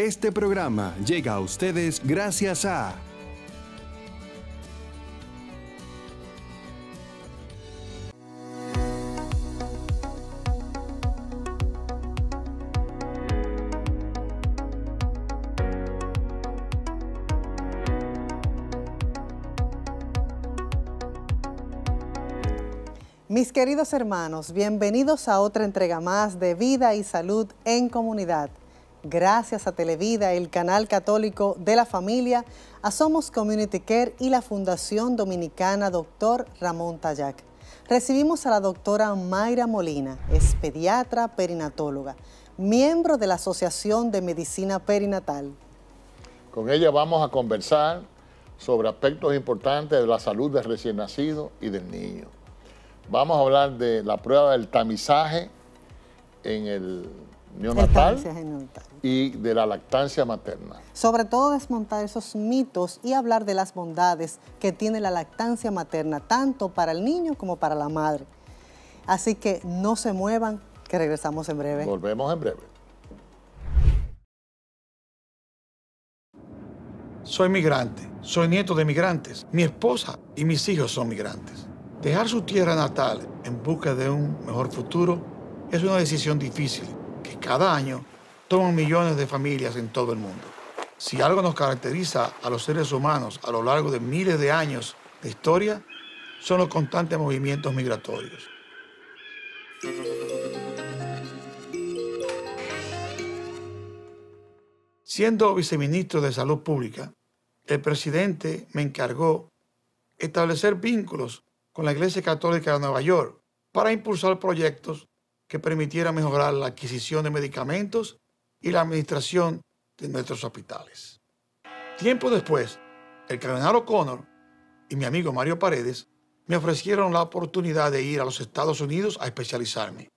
Este programa llega a ustedes gracias a Mis queridos hermanos, bienvenidos a otra entrega más de Vida y Salud en Comunidad gracias a Televida, el canal católico de la familia, a Somos Community Care y la Fundación Dominicana Doctor Ramón Tayac. Recibimos a la doctora Mayra Molina, es pediatra perinatóloga, miembro de la Asociación de Medicina Perinatal. Con ella vamos a conversar sobre aspectos importantes de la salud del recién nacido y del niño. Vamos a hablar de la prueba del tamizaje en el neonatal y de la lactancia materna. Sobre todo desmontar esos mitos y hablar de las bondades que tiene la lactancia materna, tanto para el niño como para la madre. Así que no se muevan, que regresamos en breve. Volvemos en breve. Soy migrante, soy nieto de migrantes. Mi esposa y mis hijos son migrantes. Dejar su tierra natal en busca de un mejor futuro es una decisión difícil que cada año toman millones de familias en todo el mundo. Si algo nos caracteriza a los seres humanos a lo largo de miles de años de historia, son los constantes movimientos migratorios. Siendo viceministro de Salud Pública, el presidente me encargó establecer vínculos con la Iglesia Católica de Nueva York para impulsar proyectos que permitiera mejorar la adquisición de medicamentos y la administración de nuestros hospitales. Tiempo después, el cardenal O'Connor y mi amigo Mario Paredes me ofrecieron la oportunidad de ir a los Estados Unidos a especializarme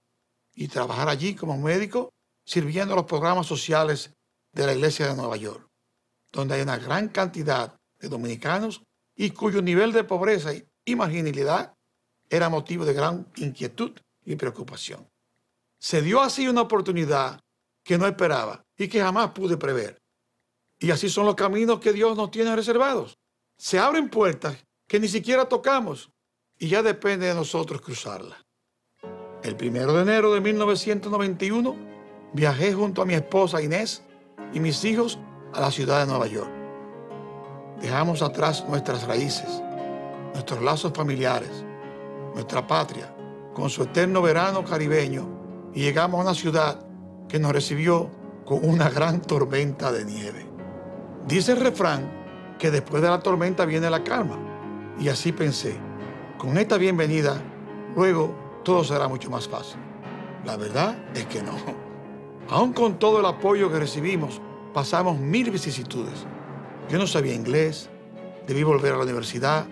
y trabajar allí como médico sirviendo a los programas sociales de la Iglesia de Nueva York, donde hay una gran cantidad de dominicanos y cuyo nivel de pobreza y marginalidad era motivo de gran inquietud y preocupación. Se dio así una oportunidad que no esperaba y que jamás pude prever. Y así son los caminos que Dios nos tiene reservados. Se abren puertas que ni siquiera tocamos y ya depende de nosotros cruzarlas. El primero de enero de 1991 viajé junto a mi esposa Inés y mis hijos a la ciudad de Nueva York. Dejamos atrás nuestras raíces, nuestros lazos familiares, nuestra patria, con su eterno verano caribeño y llegamos a una ciudad que nos recibió con una gran tormenta de nieve. Dice el refrán que después de la tormenta viene la calma. Y así pensé, con esta bienvenida, luego todo será mucho más fácil. La verdad es que no. Aún con todo el apoyo que recibimos, pasamos mil vicisitudes. Yo no sabía inglés, debí volver a la universidad,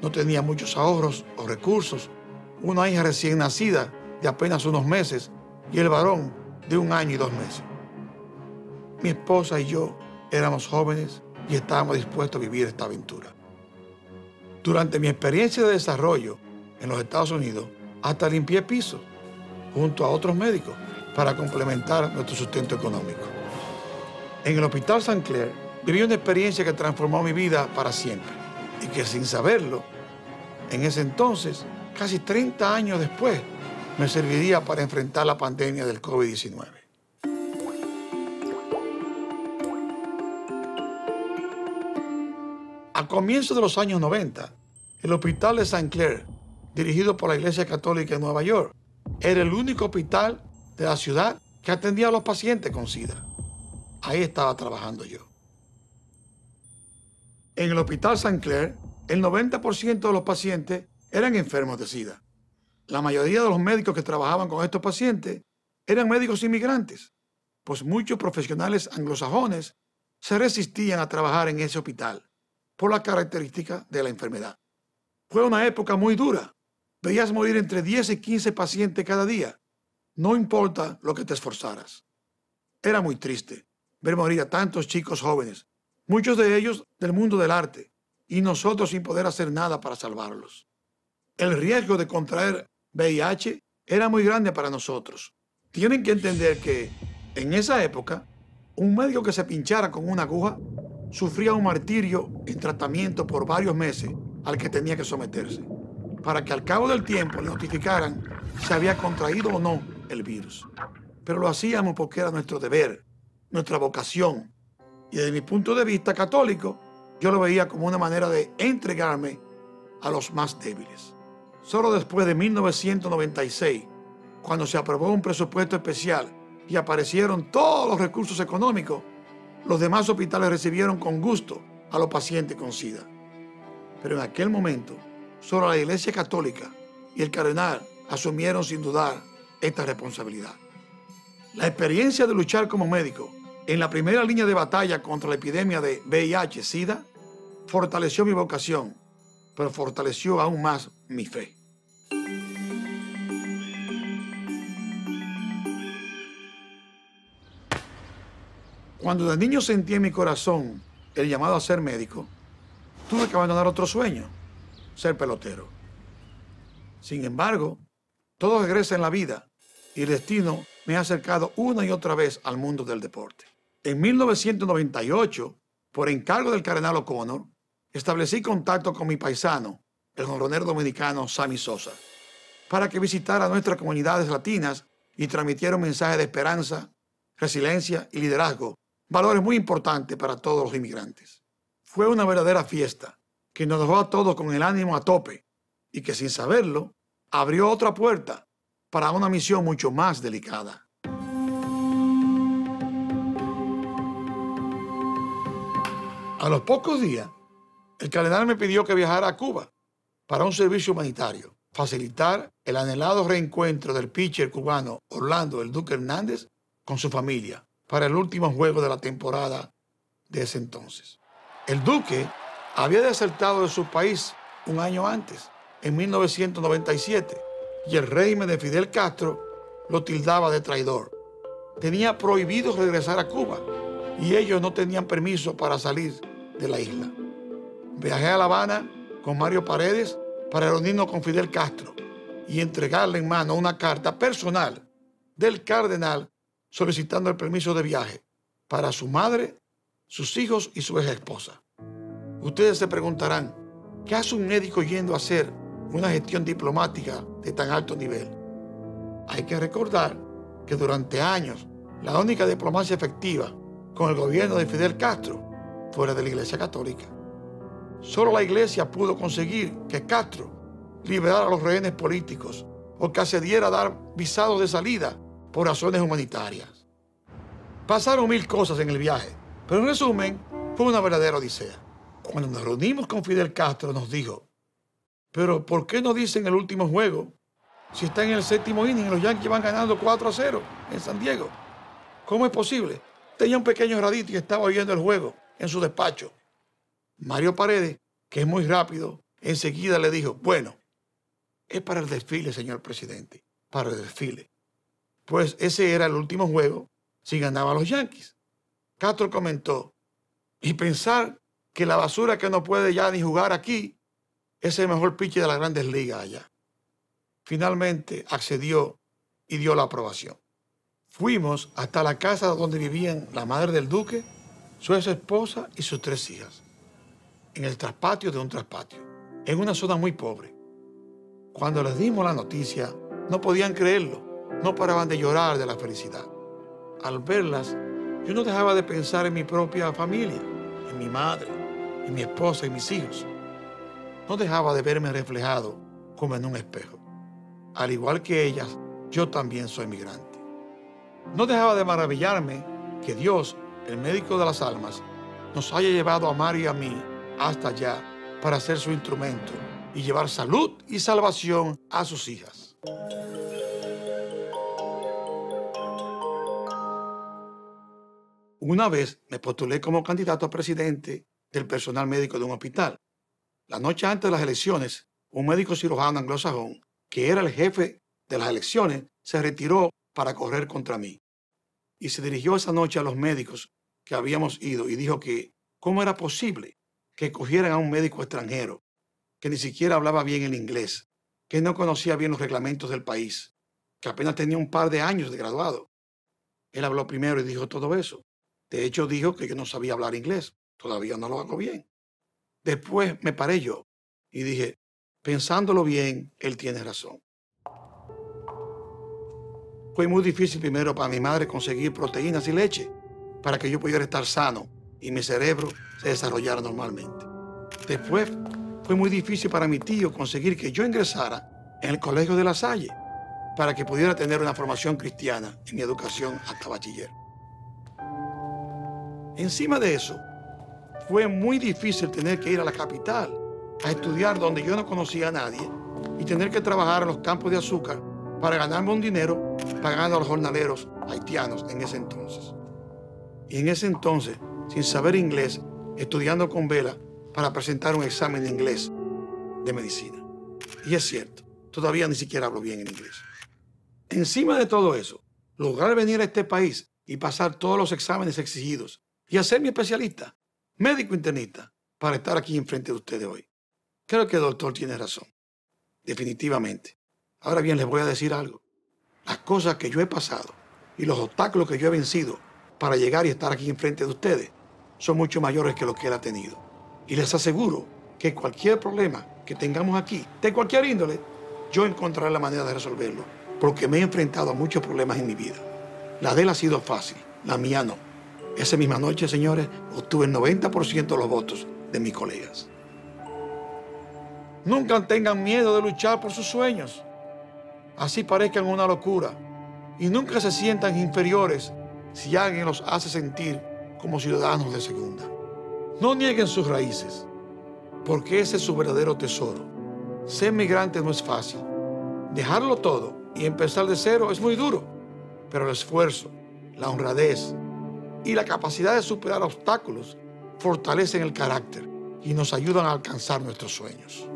no tenía muchos ahorros o recursos, una hija recién nacida de apenas unos meses y el varón de un año y dos meses. Mi esposa y yo éramos jóvenes y estábamos dispuestos a vivir esta aventura. Durante mi experiencia de desarrollo en los Estados Unidos, hasta limpié pisos junto a otros médicos para complementar nuestro sustento económico. En el Hospital San Clair viví una experiencia que transformó mi vida para siempre y que sin saberlo, en ese entonces, casi 30 años después, me serviría para enfrentar la pandemia del COVID-19. A comienzos de los años 90, el Hospital de St. Clair, dirigido por la Iglesia Católica de Nueva York, era el único hospital de la ciudad que atendía a los pacientes con SIDA. Ahí estaba trabajando yo. En el Hospital St. Clair, el 90% de los pacientes eran enfermos de SIDA la mayoría de los médicos que trabajaban con estos pacientes eran médicos inmigrantes, pues muchos profesionales anglosajones se resistían a trabajar en ese hospital por la característica de la enfermedad. Fue una época muy dura. Veías morir entre 10 y 15 pacientes cada día, no importa lo que te esforzaras. Era muy triste ver morir a tantos chicos jóvenes, muchos de ellos del mundo del arte, y nosotros sin poder hacer nada para salvarlos. El riesgo de contraer VIH era muy grande para nosotros. Tienen que entender que en esa época, un médico que se pinchara con una aguja sufría un martirio en tratamiento por varios meses al que tenía que someterse, para que al cabo del tiempo le notificaran si había contraído o no el virus. Pero lo hacíamos porque era nuestro deber, nuestra vocación. Y desde mi punto de vista católico, yo lo veía como una manera de entregarme a los más débiles. Solo después de 1996, cuando se aprobó un presupuesto especial y aparecieron todos los recursos económicos, los demás hospitales recibieron con gusto a los pacientes con SIDA. Pero en aquel momento, solo la Iglesia Católica y el cardenal asumieron sin dudar esta responsabilidad. La experiencia de luchar como médico en la primera línea de batalla contra la epidemia de VIH-Sida fortaleció mi vocación pero fortaleció aún más mi fe. Cuando de niño sentí en mi corazón el llamado a ser médico, tuve que abandonar otro sueño, ser pelotero. Sin embargo, todo regresa en la vida y el destino me ha acercado una y otra vez al mundo del deporte. En 1998, por encargo del cardenal O'Connor, establecí contacto con mi paisano, el jonronero dominicano Sammy Sosa, para que visitara nuestras comunidades latinas y transmitiera un mensaje de esperanza, resiliencia y liderazgo, valores muy importantes para todos los inmigrantes. Fue una verdadera fiesta que nos dejó a todos con el ánimo a tope y que sin saberlo abrió otra puerta para una misión mucho más delicada. A los pocos días, el cardenal me pidió que viajara a Cuba para un servicio humanitario, facilitar el anhelado reencuentro del pitcher cubano Orlando El Duque Hernández con su familia para el último juego de la temporada de ese entonces. El Duque había desertado de su país un año antes, en 1997, y el régimen de Fidel Castro lo tildaba de traidor. Tenía prohibido regresar a Cuba y ellos no tenían permiso para salir de la isla. Viajé a La Habana con Mario Paredes para reunirnos con Fidel Castro y entregarle en mano una carta personal del cardenal solicitando el permiso de viaje para su madre, sus hijos y su ex esposa. Ustedes se preguntarán, ¿qué hace un médico yendo a hacer una gestión diplomática de tan alto nivel? Hay que recordar que durante años la única diplomacia efectiva con el gobierno de Fidel Castro fuera de la Iglesia Católica. Solo la iglesia pudo conseguir que Castro liberara a los rehenes políticos o que accediera a dar visados de salida por razones humanitarias. Pasaron mil cosas en el viaje, pero en resumen, fue una verdadera odisea. Cuando nos reunimos con Fidel Castro nos dijo, pero ¿por qué no dicen el último juego? Si está en el séptimo inning, los Yankees van ganando 4 a 0 en San Diego. ¿Cómo es posible? Tenía un pequeño radito y estaba oyendo el juego en su despacho. Mario Paredes, que es muy rápido, enseguida le dijo, bueno, es para el desfile, señor presidente, para el desfile. Pues ese era el último juego si ganaban los Yankees. Castro comentó, y pensar que la basura que no puede ya ni jugar aquí es el mejor pitcher de las grandes ligas allá. Finalmente accedió y dio la aprobación. Fuimos hasta la casa donde vivían la madre del duque, su ex esposa y sus tres hijas en el traspatio de un traspatio, en una zona muy pobre. Cuando les dimos la noticia, no podían creerlo, no paraban de llorar de la felicidad. Al verlas, yo no dejaba de pensar en mi propia familia, en mi madre, en mi esposa y mis hijos. No dejaba de verme reflejado como en un espejo. Al igual que ellas, yo también soy migrante. No dejaba de maravillarme que Dios, el médico de las almas, nos haya llevado a Mario y a mí hasta allá para ser su instrumento y llevar salud y salvación a sus hijas. Una vez me postulé como candidato a presidente del personal médico de un hospital. La noche antes de las elecciones, un médico cirujano anglosajón, que era el jefe de las elecciones, se retiró para correr contra mí. Y se dirigió esa noche a los médicos que habíamos ido y dijo que cómo era posible que cogieran a un médico extranjero, que ni siquiera hablaba bien el inglés, que no conocía bien los reglamentos del país, que apenas tenía un par de años de graduado. Él habló primero y dijo todo eso. De hecho, dijo que yo no sabía hablar inglés, todavía no lo hago bien. Después me paré yo y dije, pensándolo bien, él tiene razón. Fue muy difícil primero para mi madre conseguir proteínas y leche para que yo pudiera estar sano y mi cerebro se desarrollara normalmente. Después fue muy difícil para mi tío conseguir que yo ingresara en el Colegio de La Salle para que pudiera tener una formación cristiana en mi educación hasta bachiller. Encima de eso, fue muy difícil tener que ir a la capital a estudiar donde yo no conocía a nadie y tener que trabajar en los campos de azúcar para ganarme un dinero pagando a los jornaleros haitianos en ese entonces. Y en ese entonces sin saber inglés, estudiando con vela para presentar un examen de inglés de medicina. Y es cierto, todavía ni siquiera hablo bien en inglés. Encima de todo eso, lograr venir a este país y pasar todos los exámenes exigidos y hacer mi especialista, médico internista, para estar aquí enfrente de ustedes hoy. Creo que el doctor tiene razón. Definitivamente. Ahora bien, les voy a decir algo. Las cosas que yo he pasado y los obstáculos que yo he vencido para llegar y estar aquí enfrente de ustedes son mucho mayores que los que él ha tenido. Y les aseguro que cualquier problema que tengamos aquí, de cualquier índole, yo encontraré la manera de resolverlo, porque me he enfrentado a muchos problemas en mi vida. La de él ha sido fácil, la mía no. Esa misma noche, señores, obtuve el 90% de los votos de mis colegas. Nunca tengan miedo de luchar por sus sueños, así parezcan una locura, y nunca se sientan inferiores si alguien los hace sentir como ciudadanos de segunda. No nieguen sus raíces, porque ese es su verdadero tesoro. Ser migrante no es fácil. Dejarlo todo y empezar de cero es muy duro, pero el esfuerzo, la honradez y la capacidad de superar obstáculos fortalecen el carácter y nos ayudan a alcanzar nuestros sueños.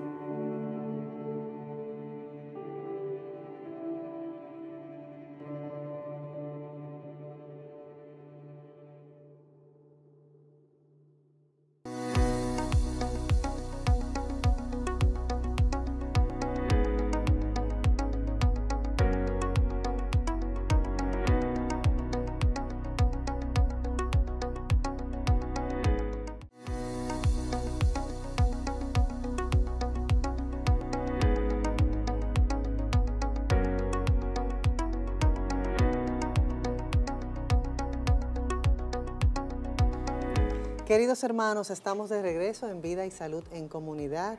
Queridos hermanos, estamos de regreso en Vida y Salud en Comunidad.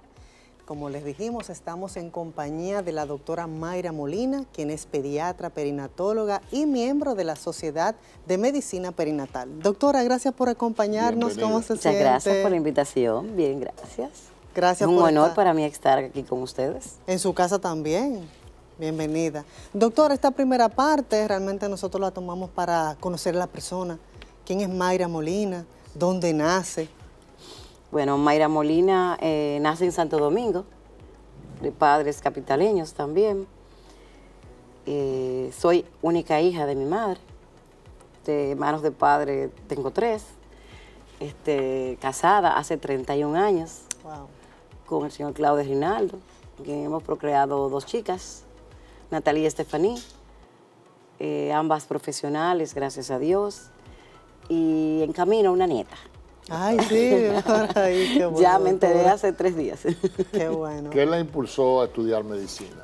Como les dijimos, estamos en compañía de la doctora Mayra Molina, quien es pediatra, perinatóloga y miembro de la Sociedad de Medicina Perinatal. Doctora, gracias por acompañarnos. ¿Cómo se Muchas gracias por la invitación. Bien, gracias. Gracias. Es un honor para mí estar aquí con ustedes. En su casa también. Bienvenida. Doctora, esta primera parte realmente nosotros la tomamos para conocer a la persona. ¿Quién es Mayra Molina? ¿Dónde nace? Bueno, Mayra Molina eh, nace en Santo Domingo, de padres capitaleños también. Eh, soy única hija de mi madre. De manos de padre tengo tres. Este, casada hace 31 años con el señor Claudio Rinaldo, que hemos procreado dos chicas, Natalia y Estefaní, eh, ambas profesionales, gracias a Dios y en camino una nieta. Ay, sí, Ya me enteré hace tres días. Qué bueno. ¿Qué la impulsó a estudiar medicina?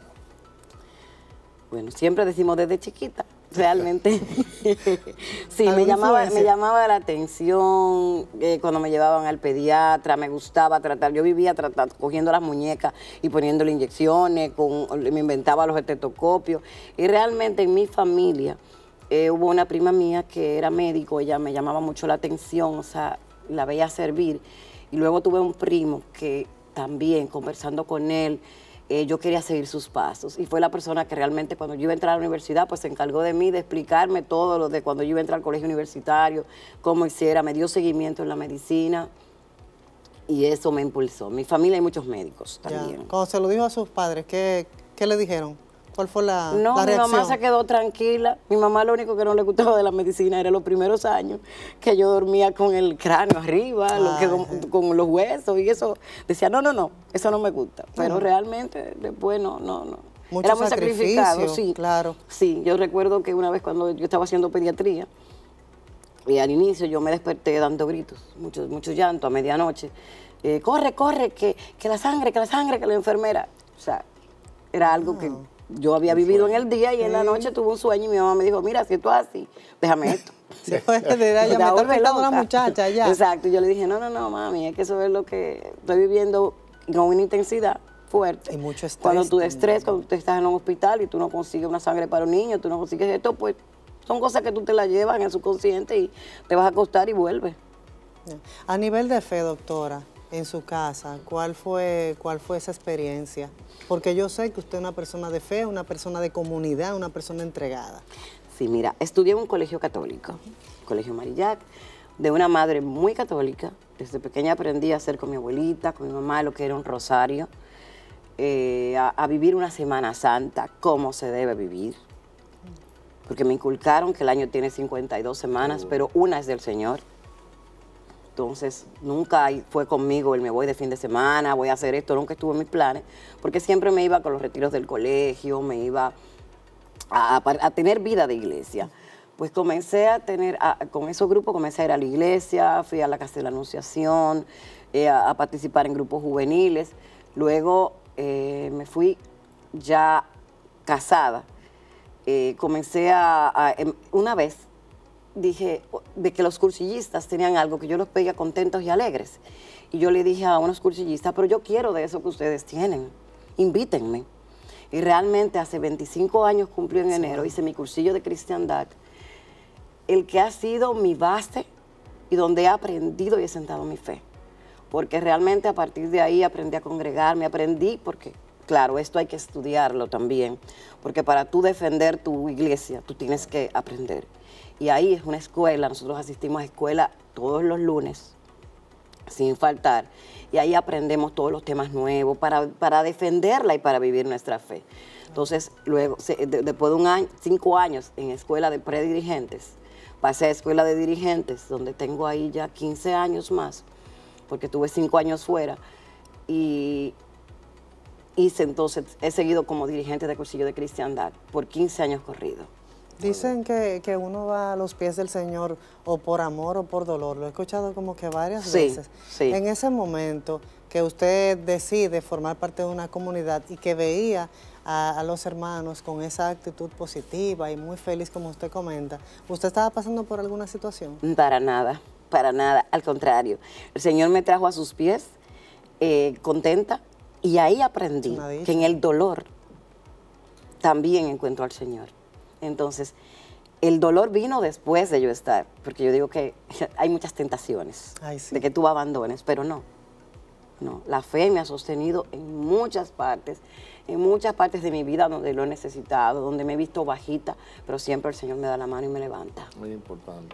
Bueno, siempre decimos desde chiquita, realmente. sí, me llamaba, me llamaba la atención eh, cuando me llevaban al pediatra, me gustaba tratar. Yo vivía tratar, cogiendo las muñecas y poniéndole inyecciones, con, me inventaba los estetoscopios. Y realmente en mi familia eh, hubo una prima mía que era médico, ella me llamaba mucho la atención, o sea, la veía servir. Y luego tuve un primo que también, conversando con él, eh, yo quería seguir sus pasos. Y fue la persona que realmente cuando yo iba a entrar a la universidad, pues se encargó de mí, de explicarme todo lo de cuando yo iba a entrar al colegio universitario, cómo hiciera, me dio seguimiento en la medicina. Y eso me impulsó. Mi familia y muchos médicos también. Cuando se lo dijo a sus padres, ¿qué, qué le dijeron? ¿Cuál fue la, no, mi mamá se quedó tranquila. Mi mamá lo único que no le gustaba de la medicina era los primeros años que yo dormía con el cráneo arriba, con, los huesos y eso. Decía, no, no, no, eso no me gusta. Pero realmente después no, no, no. era muy sacrificado, sí. Claro. Sí, yo recuerdo que una vez cuando yo estaba haciendo pediatría, y al inicio yo me desperté dando gritos, mucho, mucho llanto a medianoche. Eh, corre, corre, que, la sangre, que la sangre, que la enfermera. O sea, era algo que yo había vivido en el día y en la noche tuve un sueño y mi mamá me dijo, mira, si tú así, déjame esto. ya me está afectando una muchacha ya. Exacto, y yo le dije, no, no, no, mami, es que eso es lo que estoy viviendo con una intensidad fuerte. Y mucho estrés. Cuando tú estrés, cuando tú estás en un hospital y tú no consigues una sangre para un niño, tú no consigues esto, pues son cosas que tú te las llevas en el subconsciente y te vas a acostar y vuelves. A nivel de fe, doctora, en su casa? ¿Cuál fue, ¿Cuál fue esa experiencia? Porque yo sé que usted es una persona de fe, una persona de comunidad, una persona entregada. Sí, mira, estudié en un colegio católico, Colegio Marillac, de una madre muy católica. Desde pequeña aprendí a hacer con mi abuelita, con mi mamá, lo que era un rosario, eh, a, a vivir una Semana Santa, como se debe vivir. Porque me inculcaron que el año tiene 52 semanas, oh. pero una es del Señor. Entonces, nunca fue conmigo el me voy de fin de semana, voy a hacer esto, nunca estuvo en mis planes, porque siempre me iba con los retiros del colegio, me iba a, tener vida de iglesia. Pues comencé a tener, con esos grupos comencé a ir a la iglesia, fui a la Casa de la Anunciación, eh, a, participar en grupos juveniles. Luego eh, me fui ya casada. Eh, comencé a, em, una vez dije, oh", de que los cursillistas tenían algo, que yo los veía contentos y alegres. Y yo le dije a unos cursillistas, pero yo quiero de eso que ustedes tienen, invítenme. Y realmente hace 25 años cumplí en enero, hice mi cursillo de cristiandad, el que ha sido mi base y donde he aprendido y he sentado mi fe. Porque realmente a partir de ahí aprendí a congregarme, aprendí porque claro, esto hay que estudiarlo también, porque para tú defender tu iglesia, tú tienes que aprender. Y ahí es una escuela, nosotros asistimos a escuela todos los lunes, sin faltar, y ahí aprendemos todos los temas nuevos para, defenderla y para vivir nuestra fe. Entonces, luego, después de un año, cinco años en escuela de predirigentes, pasé a escuela de dirigentes, donde tengo ahí ya 15 años más, porque tuve cinco años fuera, y hice entonces, he seguido como dirigente de cursillo de cristiandad por 15 años corridos. Dicen que, uno va a los pies del Señor o por amor o por dolor. Lo he escuchado como que varias veces. En ese momento que usted decide formar parte de una comunidad y que veía a, los hermanos con esa actitud positiva y muy feliz como usted comenta, ¿usted estaba pasando por alguna situación? Para nada, para nada. Al contrario, el Señor me trajo a sus pies eh, contenta y ahí aprendí que en el dolor también encuentro al Señor. Entonces, el dolor vino después de yo estar, porque yo digo que hay muchas tentaciones de que tú abandones, pero no. No, la fe me ha sostenido en muchas partes, en muchas partes de mi vida donde lo he necesitado, donde me he visto bajita, pero siempre el Señor me da la mano y me levanta. Muy importante.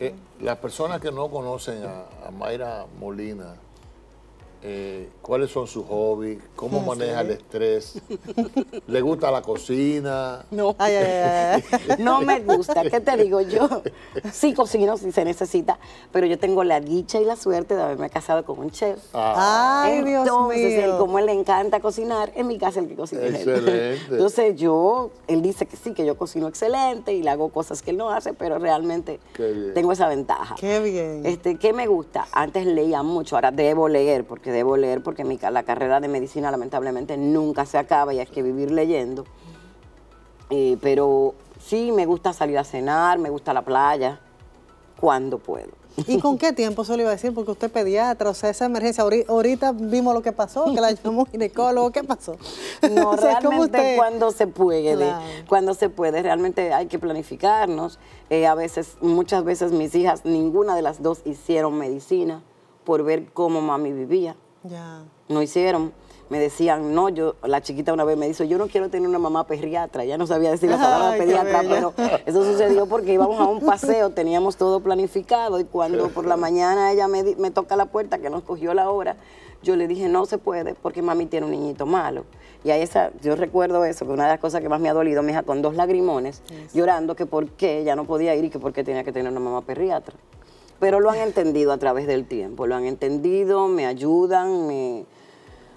Eh, las personas que no conocen a Mayra Molina, eh, cuáles son sus hobbies, cómo maneja el estrés, le gusta la cocina. No, no me gusta, ¿qué te digo yo? Sí cocino si se necesita, pero yo tengo la dicha y la suerte de haberme casado con un chef. Ah. Dios mío. como él le encanta cocinar, en mi casa el que cocina excelente. Entonces yo, él dice que sí, que yo cocino excelente y le hago cosas que él no hace, pero realmente tengo esa ventaja. Qué bien. Este, ¿Qué me gusta? Antes leía mucho, ahora debo leer porque debo leer porque la carrera de medicina lamentablemente nunca se acaba y hay que vivir leyendo. Eh, pero sí, me gusta salir a cenar, me gusta la playa, cuando puedo. ¿Y con qué tiempo se lo iba a decir? Porque usted pediatra, o sea, esa emergencia, ahorita vimos lo que pasó, que la llamó ginecólogo, ¿qué pasó? No, realmente cuando se puede, cuando se puede, realmente hay que planificarnos. Eh, a veces, muchas veces mis hijas, ninguna de las dos hicieron medicina por ver cómo mami vivía. No hicieron. Me decían, no, yo, la chiquita una vez me dijo, yo no quiero tener una mamá perriatra. Ya no sabía decir la palabra pediatra, pero eso sucedió porque íbamos a un paseo, teníamos todo planificado y cuando por la mañana ella me, toca la puerta, que nos cogió la hora, yo le dije, no se puede porque mami tiene un niñito malo. Y a esa, yo recuerdo eso, que una de las cosas que más me ha dolido, mi hija con dos lagrimones, llorando que por qué ella no podía ir y que por qué tenía que tener una mamá perriatra. Pero lo han entendido a través del tiempo, lo han entendido, me ayudan, me...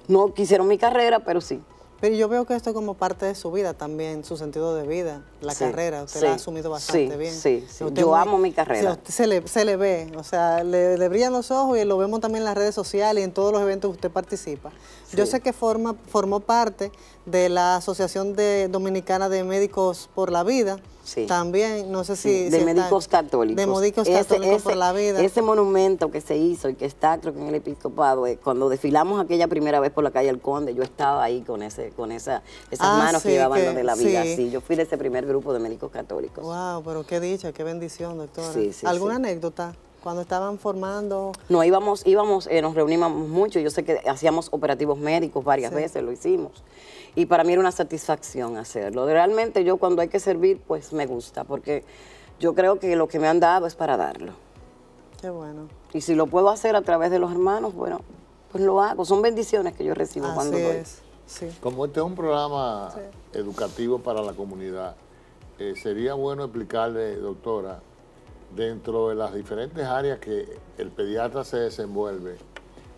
no quisieron mi carrera, pero sí. Pero yo veo que esto es como parte de su vida también, su sentido de vida, la carrera. Usted la ha asumido bastante bien. Sí, sí. yo amo mi carrera. Se, le, ve, o sea, le, le, brillan los ojos y lo vemos también en las redes sociales y en todos los eventos que usted participa. Yo sé que forma, formó parte de la Asociación de Dominicana de Médicos por la Vida. Sí. También, no sé si... de médicos católicos. De médicos católicos por la vida. Ese monumento que se hizo y que está, creo que en el episcopado, eh, cuando desfilamos aquella primera vez por la calle El Conde, yo estaba ahí con ese con esa, esas ah, manos que llevaban de la vida. Sí. yo fui de ese primer grupo de médicos católicos. Wow, pero qué dicha, qué bendición, doctora. ¿Alguna anécdota? Cuando estaban formando... No, íbamos, íbamos eh, nos reuníamos mucho. Yo sé que hacíamos operativos médicos varias veces, lo hicimos. Y para mí era una satisfacción hacerlo. Realmente yo cuando hay que servir, pues me gusta, porque yo creo que lo que me han dado es para darlo. Qué bueno. Y si lo puedo hacer a través de los hermanos, bueno, pues lo hago. Son bendiciones que yo recibo cuando doy. Sí. Como este es un programa educativo para la comunidad, eh, sería bueno explicarle, doctora, dentro de las diferentes áreas que el pediatra se desenvuelve,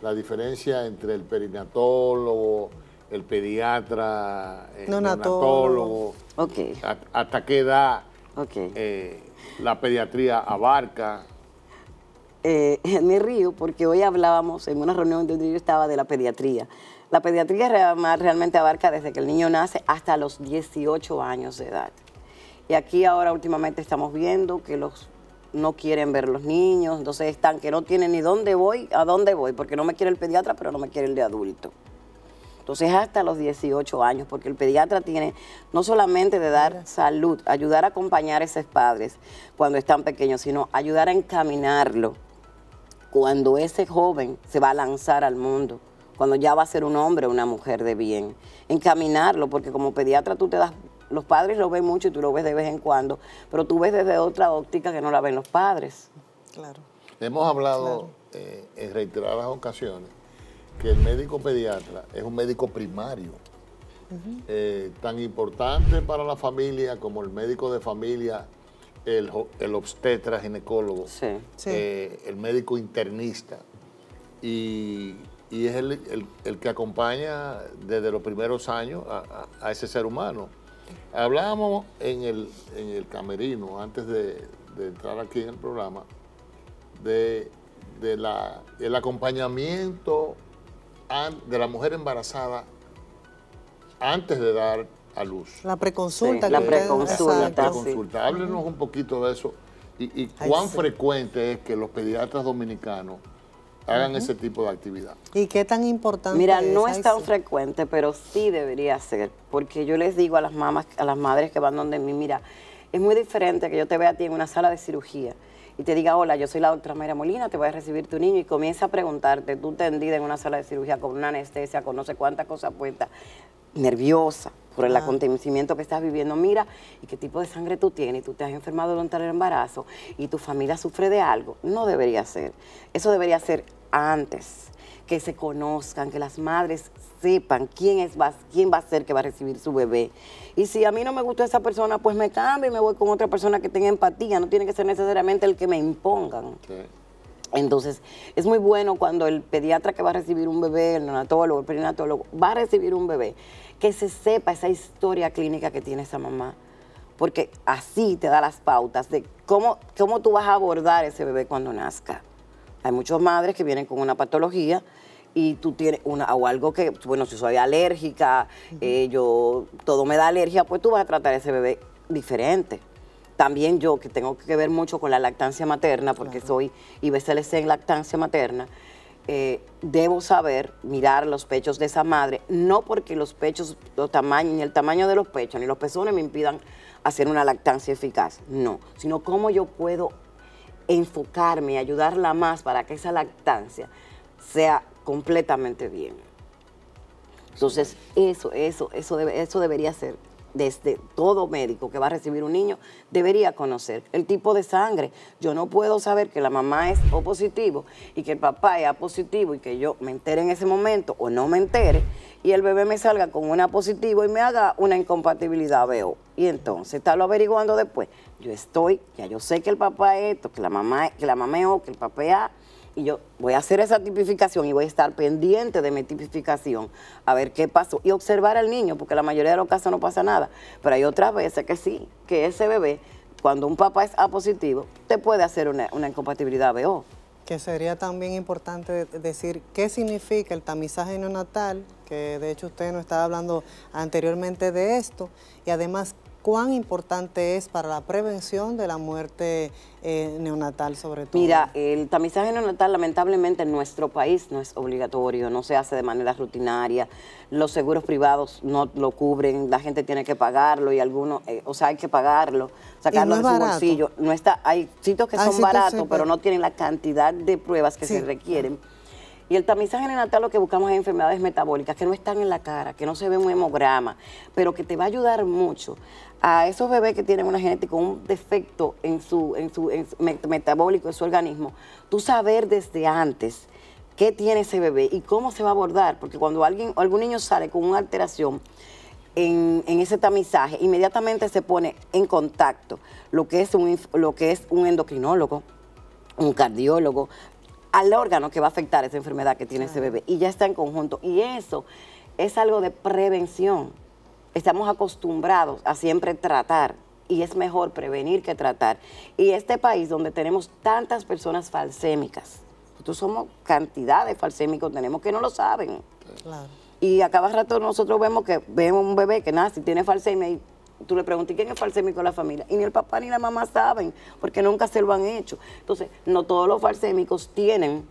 la diferencia entre el perinatólogo, el pediatra, el neonatólogo, hasta qué edad eh, la pediatría abarca. Eh, me río porque hoy hablábamos en una reunión donde yo estaba de la pediatría. La pediatría realmente abarca desde que el niño nace hasta los 18 años de edad. Y aquí ahora últimamente estamos viendo que los no quieren ver los niños, entonces están que no tienen ni dónde voy, a dónde voy, porque no me quiere el pediatra, pero no me quiere el de adulto. Entonces hasta los 18 años, porque el pediatra tiene no solamente de dar salud, ayudar a acompañar a esos padres cuando están pequeños, sino ayudar a encaminarlo cuando ese joven se va a lanzar al mundo, cuando ya va a ser un hombre o una mujer de bien. Encaminarlo, porque como pediatra tú te das los padres lo ven mucho y tú lo ves de vez en cuando, pero tú ves desde otra óptica que no la ven los padres. Claro. Hemos hablado eh, en reiteradas ocasiones que el médico pediatra es un médico primario, eh, tan importante para la familia como el médico de familia, el, obstetra ginecólogo, eh, el médico internista. Y, es el, que acompaña desde los primeros años a ese ser humano. Hablábamos en el, camerino, antes de, entrar aquí en el programa, de, el acompañamiento de la mujer embarazada antes de dar a luz. La preconsulta. la preconsulta. Háblenos un poquito de eso y, cuán frecuente es que los pediatras dominicanos hagan ese tipo de actividad. ¿Y qué tan importante Mira, no es tan frecuente, pero sí debería ser, porque yo les digo a las mamás, a las madres que van donde mí, mira, es muy diferente que yo te vea a ti en una sala de cirugía y te diga, hola, yo soy la doctora Mayra Molina, te voy a recibir tu niño y comienza a preguntarte, tú tendida en una sala de cirugía con una anestesia, con no sé cuántas cosas puestas, nerviosa por el acontecimiento que estás viviendo, mira, ¿y qué tipo de sangre tú tienes? ¿Y tú te has enfermado durante el embarazo? ¿Y tu familia sufre de algo? No debería ser. Eso debería ser antes, que se conozcan, que las madres sepan quién, es, va, quién va a ser que va a recibir su bebé. Y si a mí no me gusta esa persona, pues me cambio y me voy con otra persona que tenga empatía. No tiene que ser necesariamente el que me impongan. Entonces, es muy bueno cuando el pediatra que va a recibir un bebé, el neonatólogo, el perinatólogo, va a recibir un bebé que se sepa esa historia clínica que tiene esa mamá, porque así te da las pautas de cómo, cómo tú vas a abordar ese bebé cuando nazca. Hay muchas madres que vienen con una patología y tú tienes una o algo que, bueno, si soy alérgica, eh, yo todo me da alergia, pues tú vas a tratar ese bebé diferente. También yo, que tengo que ver mucho con la lactancia materna, porque soy IBCLC en lactancia materna, eh, debo saber mirar los pechos de esa madre, no porque los pechos, los tamaños, ni el tamaño de los pechos, ni los pezones me impidan hacer una lactancia eficaz, no, sino cómo yo puedo enfocarme y ayudarla más para que esa lactancia sea completamente bien. Entonces, eso, eso, eso, debe, eso debería ser desde todo médico que va a recibir un niño debería conocer el tipo de sangre. Yo no puedo saber que la mamá es O positivo y que el papá es A positivo y que yo me entere en ese momento o no me entere y el bebé me salga con una positivo y me haga una incompatibilidad veo Y entonces, lo averiguando después. Yo estoy, ya yo sé que el papá es esto, que la mamá, que la mamá es O, que el papá es A y yo voy a hacer esa tipificación y voy a estar pendiente de mi tipificación, a ver qué pasó, y observar al niño, porque la mayoría de los casos no pasa nada, pero hay otras veces que sí, que ese bebé, cuando un papá es A positivo, te puede hacer una, una incompatibilidad BO. Que sería también importante decir qué significa el tamizaje neonatal, que de hecho usted nos estaba hablando anteriormente de esto, y además cuán importante es para la prevención de la muerte eh, neonatal sobre todo. Mira, el tamizaje neonatal lamentablemente en nuestro país no es obligatorio, no se hace de manera rutinaria, los seguros privados no lo cubren, la gente tiene que pagarlo y algunos, eh, o sea, hay que pagarlo, sacarlo de su bolsillo. No está, hay sitios que son baratos, pero no tienen la cantidad de pruebas que se requieren. Y el tamizaje neonatal lo que buscamos es enfermedades metabólicas que no están en la cara, que no se ve un hemograma, pero que te va a ayudar mucho a esos bebés que tienen una genética, un defecto en su, en su, metabólico, en su organismo. Tú saber desde antes qué tiene ese bebé y cómo se va a abordar, porque cuando alguien, algún niño sale con una alteración, en, ese tamizaje, inmediatamente se pone en contacto lo que es lo que es un endocrinólogo, un cardiólogo, al órgano que va a afectar esa enfermedad que tiene ese bebé. Y ya está en conjunto. Y eso es algo de prevención. Estamos acostumbrados a siempre tratar y es mejor prevenir que tratar. Y este país donde tenemos tantas personas falsémicas, nosotros somos cantidad de falsémicos, tenemos que no lo saben. Y a cada rato nosotros vemos que vemos un bebé que nace y tiene falsemia y tú le preguntas, ¿quién es falsémico de la familia? Y ni el papá ni la mamá saben, porque nunca se lo han hecho. Entonces, no todos los falsémicos tienen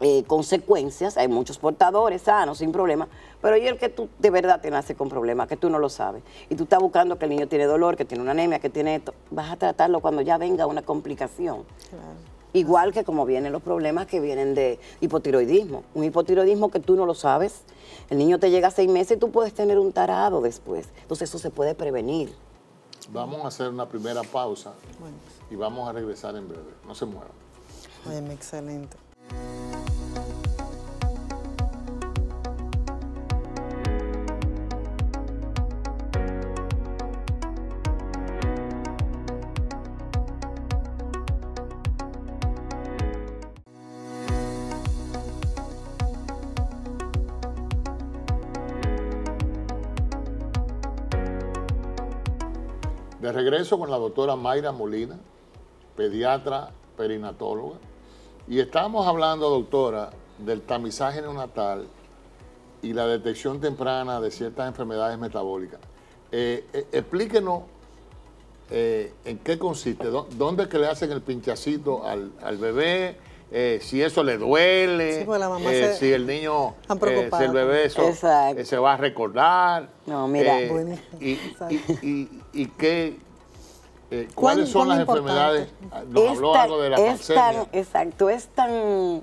eh, consecuencias, hay muchos portadores sanos, sin problema, pero hay el que tú de verdad te nace con problemas, que tú no lo sabes, y tú estás buscando que el niño tiene dolor, que tiene una anemia, que tiene esto, vas a tratarlo cuando ya venga una complicación. Claro. Igual que como vienen los problemas que vienen de hipotiroidismo. Un hipotiroidismo que tú no lo sabes. El niño te llega a seis meses y tú puedes tener un tarado después. Entonces eso se puede prevenir. Vamos a hacer una primera pausa y vamos a regresar en breve. No se muevan. Bien, excelente. De regreso con la doctora Mayra Molina, pediatra perinatóloga, y estamos hablando, doctora, del tamizaje neonatal y la detección temprana de ciertas enfermedades metabólicas. Eh, eh, explíquenos eh, en qué consiste, dónde es que le hacen el pinchacito al, al bebé, eh, si eso le duele, eh, si el niño, eh, si el bebé eso, se va a recordar. No, mira, y, qué, ¿cuáles son las enfermedades? Ah, habló algo de la es Exacto, es tan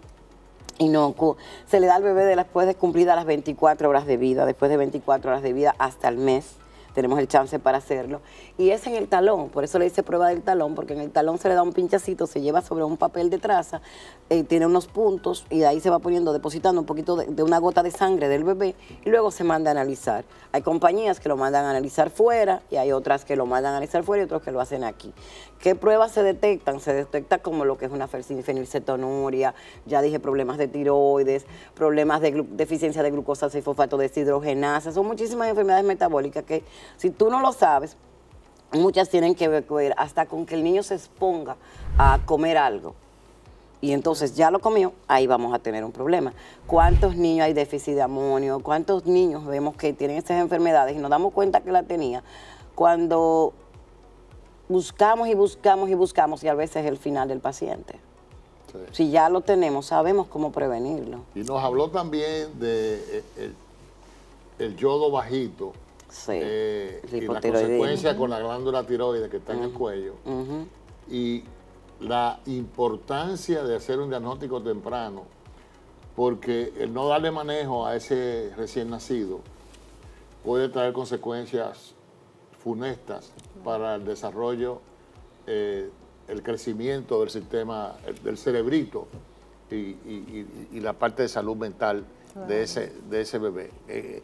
inocuo. Se le da al bebé después de cumplidas las 24 horas de vida, después de 24 horas de vida hasta el mes tenemos el chance para hacerlo y es en el talón, por eso le dice prueba del talón, porque en el talón se le da un pinchacito, se lleva sobre un papel de traza, eh, tiene unos puntos y de ahí se va poniendo, depositando un poquito de, una gota de sangre del bebé y luego se manda a analizar. Hay compañías que lo mandan a analizar fuera y hay otras que lo mandan a analizar fuera y otros que lo hacen aquí. ¿Qué pruebas se detectan? Se detecta como lo que es una fenilcetonuria, ya dije problemas de tiroides, problemas de deficiencia de glucosa y fosfato deshidrogenasa, son muchísimas enfermedades metabólicas que si tú no lo sabes, muchas tienen que ver hasta con que el niño se exponga a comer algo. Y entonces ya lo comió, ahí vamos a tener un problema. ¿Cuántos niños hay déficit de amonio? ¿Cuántos niños vemos que tienen estas enfermedades y nos damos cuenta que la tenía cuando buscamos y buscamos y buscamos y a veces es el final del paciente? Si ya lo tenemos, sabemos cómo prevenirlo. Y nos habló también de eh, yodo bajito, eh, y con la glándula tiroides que está en el cuello. Y la importancia de hacer un diagnóstico temprano, porque el no darle manejo a ese recién nacido puede traer consecuencias funestas para el desarrollo, eh, el crecimiento del sistema, del cerebrito y, la parte de salud mental de ese, de ese bebé. Eh,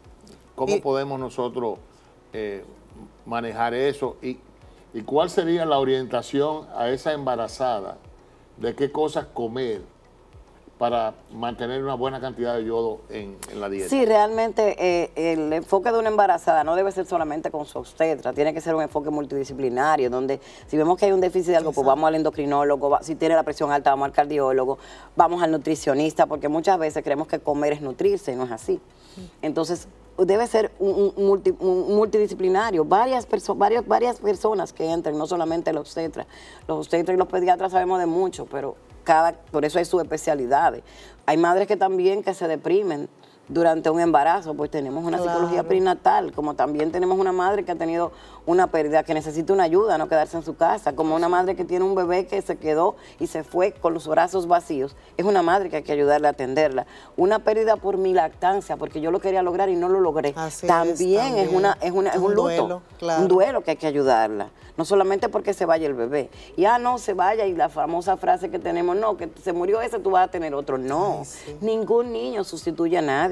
¿Cómo podemos nosotros eh, manejar eso? ¿Y, ¿Y cuál sería la orientación a esa embarazada de qué cosas comer para mantener una buena cantidad de yodo en, la dieta. Sí, realmente eh, el enfoque de una embarazada no debe ser solamente con su obstetra, tiene que ser un enfoque multidisciplinario, donde si vemos que hay un déficit de algo, pues vamos al endocrinólogo, si tiene la presión alta, vamos al cardiólogo, vamos al nutricionista, porque muchas veces creemos que comer es nutrirse, y no es así. Mm. Entonces, debe ser un, multidisciplinario, varias, varias, varias personas que entren, no solamente los obstetra. Los obstetras y los pediatras sabemos de mucho, pero cada, por eso hay sus especialidades Hay madres que también que se deprimen durante un embarazo, pues tenemos una psicología prenatal, como también tenemos una madre que ha tenido una pérdida, que necesita una ayuda, no quedarse en su casa, como una madre que tiene un bebé que se quedó y se fue con los brazos vacíos, es una madre que hay que ayudarle a atenderla. Una pérdida por mi lactancia, porque yo lo quería lograr y no lo logré, también, es, una, es, una, un, duelo, un duelo que hay que ayudarla, no solamente porque se vaya el bebé, ya no se vaya y la famosa frase que tenemos, no, que se murió ese, tú vas a tener otro, no, ningún niño sustituye a nadie.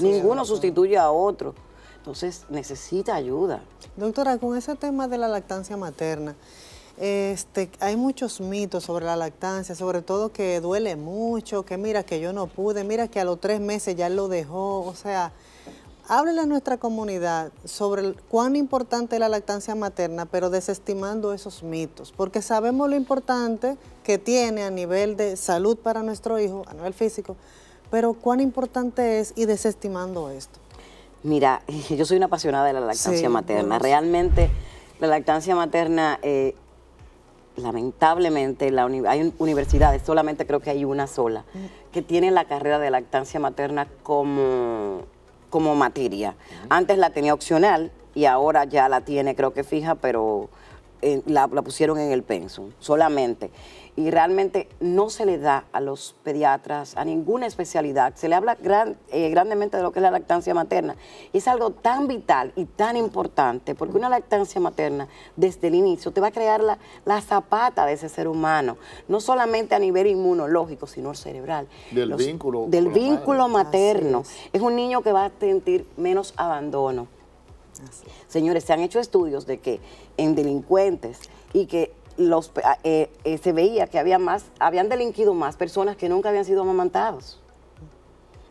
Ninguno sustituye a otro. Entonces necesita ayuda. Doctora, con ese tema de la lactancia materna, este, hay muchos mitos sobre la lactancia, sobre todo que duele mucho, que mira que yo no pude, mira que a los tres meses ya lo dejó. O sea, háblele a nuestra comunidad sobre cuán importante es la lactancia materna, pero desestimando esos mitos, porque sabemos lo importante que tiene a nivel de salud para nuestro hijo, a nivel físico, pero cuán importante es y desestimando esto. Mira, yo soy una apasionada de la lactancia materna. Realmente la lactancia materna, eh, lamentablemente, la hay universidades, solamente creo que hay una sola, mm. que tiene la carrera de lactancia materna como, como materia. Antes la tenía opcional y ahora ya la tiene, creo que fija, pero eh, la, la pusieron en el pensum solamente y realmente no se le da a los pediatras, a ninguna especialidad. Se le habla eh, grandemente de lo que es la lactancia materna. Es algo tan vital y tan importante, porque una lactancia materna desde el inicio te va a crear la, la zapata de ese ser humano, no solamente a nivel inmunológico, sino cerebral. Del vínculo. Del vínculo materno. es un niño que va a sentir menos abandono. Señores, se han hecho estudios de que en delincuentes y que los, ah, eh, eh, se veía que había más, habían delinquido más personas que nunca habían sido amamantados.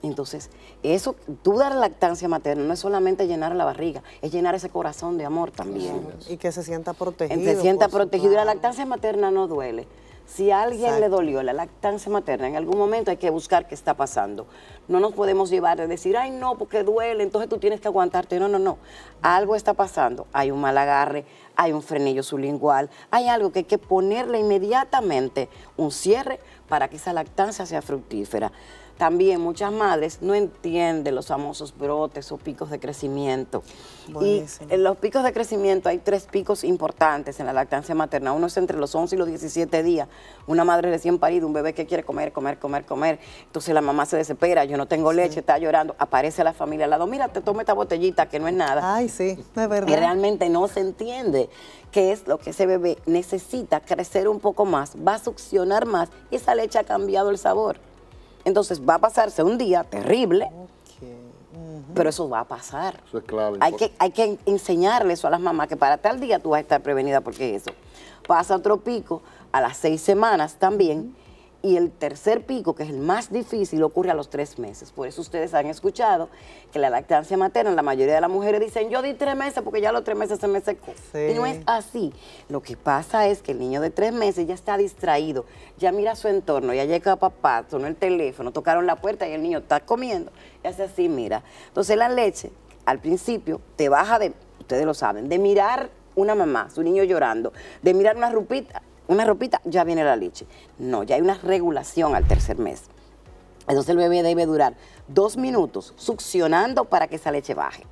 Entonces, eso, tú dar lactancia materna no es solamente llenar la barriga, es llenar ese corazón de amor también. y que se sienta protegido. Se sienta protegido. Y la lactancia materna no duele. Si a alguien le dolió la lactancia materna, en algún momento hay que buscar qué está pasando. No nos podemos llevar a decir, ay, no, porque duele, entonces tú tienes que aguantarte. No, no, no. Algo está pasando. Hay un mal agarre, hay un frenillo sublingual, hay algo que hay que ponerle inmediatamente un cierre para que esa lactancia sea fructífera también muchas madres no entienden los famosos brotes o picos de crecimiento. Y en los picos de crecimiento hay tres picos importantes en la lactancia materna. Uno es entre los 11 y los 17 días. Una madre recién parida, un bebé que quiere comer, comer, comer, comer. Entonces la mamá se desespera, yo no tengo leche, está llorando. Aparece la familia al lado, mira, te toma esta botellita que no es nada. Ay, sí, es verdad. Y realmente no se entiende qué es lo que ese bebé necesita crecer un poco más, va a succionar más y esa leche ha cambiado el sabor. Entonces va a pasarse un día terrible, pero eso va a pasar. Eso es clave. Hay que, hay que enseñarle eso a las mamás, que para tal día tú vas a estar prevenida porque eso. Pasa otro pico a las seis semanas también y el tercer pico, que es el más difícil, ocurre a los tres meses. Por eso ustedes han escuchado que la lactancia materna, la mayoría de las mujeres dicen, yo di tres meses porque ya a los tres meses se me secó. Y no es así. Lo que pasa es que el niño de tres meses ya está distraído, ya mira su entorno, ya llega papá, sonó el teléfono, tocaron la puerta y el niño está comiendo. Y hace así, mira. Entonces la leche, al principio, te baja de, ustedes lo saben, de mirar una mamá, su niño llorando, de mirar una rupita una ropita, ya viene la leche. No, ya hay una regulación al tercer mes. Entonces el bebé debe durar dos minutos succionando para que esa leche baje.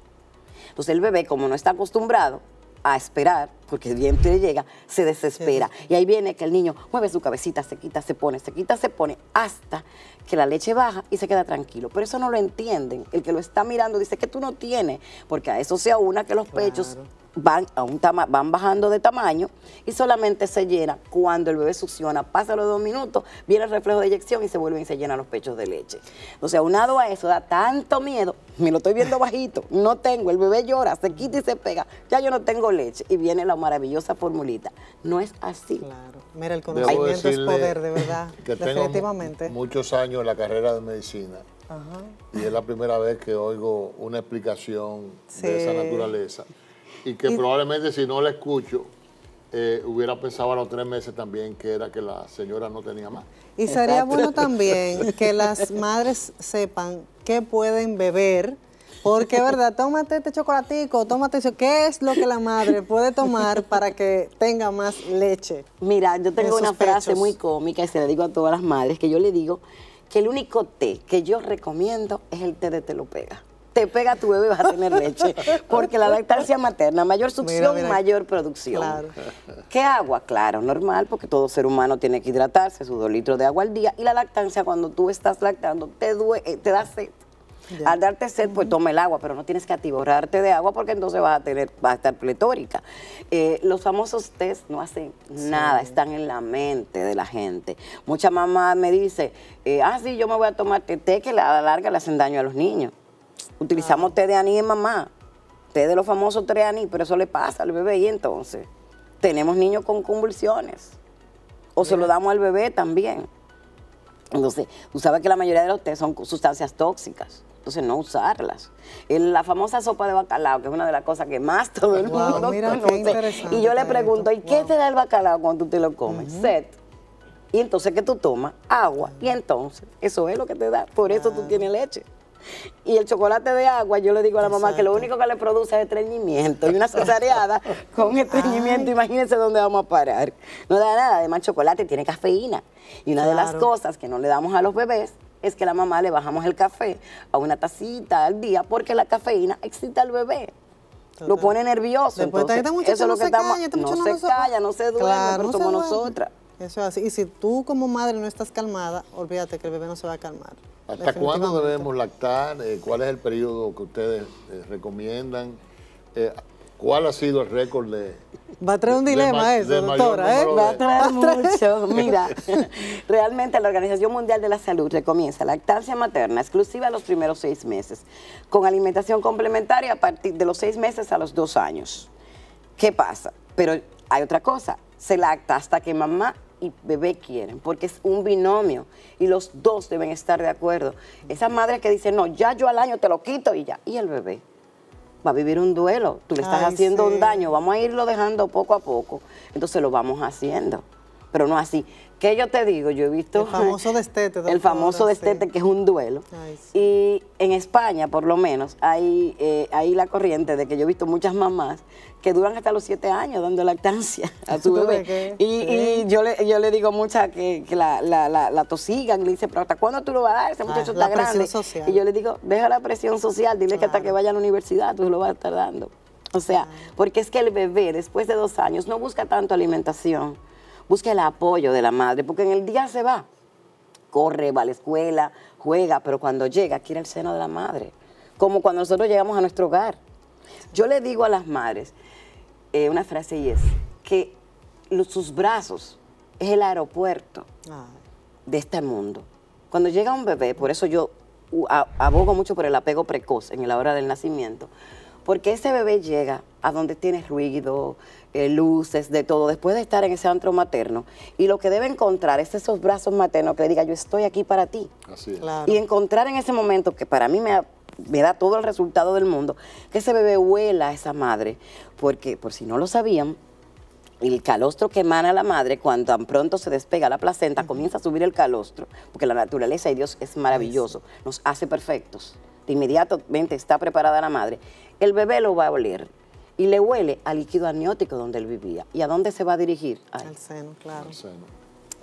Entonces el bebé, como no está acostumbrado a esperar, porque siempre llega, se desespera. Y ahí viene que el niño mueve su cabecita, se quita, se pone, se quita, se pone, hasta que la leche baja y se queda tranquilo. Pero eso no lo entienden. El que lo está mirando dice que tú no tienes, porque a eso se aúna que los pechos van, a un van bajando de tamaño y solamente se llena cuando el bebé succiona. Pasa los dos minutos, viene el reflejo de eyección y se vuelven y se llenan los pechos de leche. Entonces, aunado a eso, da tanto miedo, me lo estoy viendo bajito, no tengo, el bebé llora, se quita y se pega, ya yo no tengo leche. Y viene la maravillosa formulita. No es así. Claro. Mira, el conocimiento es poder, de verdad. Definitivamente. muchos años en la carrera de medicina. Ajá. Y es la primera vez que oigo una explicación de esa naturaleza. Y que probablemente si no la escucho, eh, hubiera pensado a los tres meses también que era que la señora no tenía más. Y sería bueno también que las madres sepan qué pueden beber. Porque, ¿verdad? Tómate este chocolatico, tómate eso. ¿Qué es lo que la madre puede tomar para que tenga más leche? Mira, yo tengo una frase muy cómica y se la digo a todas las madres, que yo le digo que el único té que yo recomiendo es el té de telopega te pega tu bebé y vas a tener leche. Porque la lactancia materna, mayor succión, mayor producción. Claro. ¿Qué agua? Claro, normal, porque todo ser humano tiene que hidratarse, su dos litros de agua al día. Y la lactancia, cuando tú estás lactando, te, eh, te da sed. Al darte sed, pues toma el agua, pero no tienes que atiborrarte de agua porque entonces vas a tener, vas a estar pletórica. Eh, los famosos test no hacen nada, están en la mente de la gente. Mucha mamá me dice, eh, ah, sí, yo me voy a tomar té, que a la larga le hacen daño a los niños. Utilizamos té de aní en mamá, té de los famosos tres de pero eso le pasa al bebé y entonces tenemos niños con convulsiones o se lo damos al bebé también. Entonces, tú sabes que la mayoría de los té son sustancias tóxicas. Entonces, no usarlas. En la famosa sopa de bacalao, que es una de las cosas que más todo el mundo y yo le pregunto, ¿y qué te da el bacalao cuando tú te lo comes? Set. Y entonces, ¿qué tú tomas? Agua. Y entonces, eso es lo que te da. Por eso tú tienes leche. Y el chocolate de agua, yo le digo a la mamá que lo único que le produce es estreñimiento y una cesareada con estreñimiento. Imagínense dónde vamos a parar. No da nada. Además, chocolate tiene cafeína. Y una de las cosas que no le damos a los bebés es que a la mamá le bajamos el café a una tacita al día porque la cafeína excita al bebé. Lo pone nervioso. eso lo que este no, se no se duerme, nosotras. Eso es así. Y si tú como madre no estás calmada, olvídate que el bebé no se va a calmar. ¿Hasta cuándo debemos lactar? Eh, ¿Cuál es el periodo que ustedes eh, recomiendan? Eh, ¿Cuál ha sido el récord de... Va a traer un dilema eso, doctora. ¿eh? Va a traer mucho. Mira, realmente la Organización Mundial de la Salud recomienza lactancia materna exclusiva a los primeros seis meses, con alimentación complementaria a partir de los seis meses a los dos años. ¿Qué pasa? Pero hay otra cosa, se lacta hasta que mamá y bebé quieren, porque es un binomio y los dos deben estar de acuerdo. Esa madre que dice, no, ya yo al año te lo quito y ya, y el bebé va a vivir un duelo, tú le estás haciendo un daño, vamos a irlo dejando poco a poco, entonces lo vamos haciendo, pero no así, ¿Qué yo te digo? Yo he visto... El famoso destete. El famoso destete, que es un duelo. Y en España, por lo menos, hay, eh, hay la corriente de que yo he visto muchas mamás que duran hasta los siete años dando lactancia a su bebé. Y, y, yo, le, yo le digo muchas que, la, tosigan, le dicen, pero ¿hasta cuándo tú lo vas a dar? Ese ah, muchacho está grande. Y yo le digo, deja la presión social, dile que hasta que vaya a la universidad tú lo vas a estar dando. O sea, porque es que el bebé después de dos años no busca tanto alimentación busca el apoyo de la madre, porque en el día se va, corre, va a la escuela, juega, pero cuando llega quiere el seno de la madre, como cuando nosotros llegamos a nuestro hogar. Yo le digo a las madres eh, una frase y es que sus brazos es el aeropuerto de este mundo. Cuando llega un bebé, por eso yo abogo mucho por el apego precoz en la hora del nacimiento, porque ese bebé llega a donde tiene ruido, eh, luces, de todo, después de estar en ese antro materno. Y lo que debe encontrar es esos brazos maternos que le diga, yo estoy aquí para ti. Así Y encontrar en ese momento, que para mí me da todo el resultado del mundo, que ese bebé huela a esa madre, porque por si no lo sabían, el calostro que emana la madre, cuando tan pronto se despega la placenta, comienza a subir el calostro, porque la naturaleza de Dios es maravilloso, nos hace perfectos. De inmediatamente está preparada la madre. El bebé lo va a oler y le huele al líquido amniótico donde él vivía. ¿Y a dónde se va a dirigir? Al seno, claro.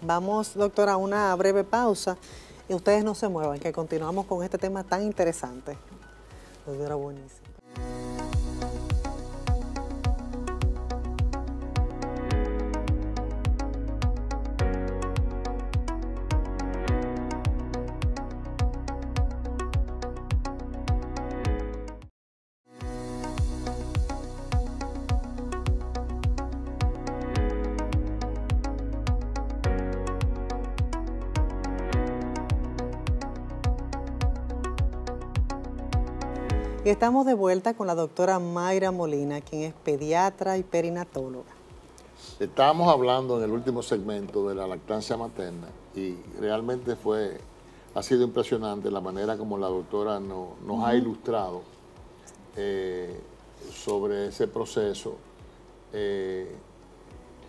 Vamos, doctora, a una breve pausa y ustedes no se muevan, que continuamos con este tema tan interesante. Doctora, buenísimo. Estamos de vuelta con la doctora Mayra Molina, quien es pediatra y perinatóloga. Estábamos hablando en el último segmento de la lactancia materna y realmente fue, ha sido impresionante la manera como la doctora nos ha ilustrado eh, sobre ese proceso eh,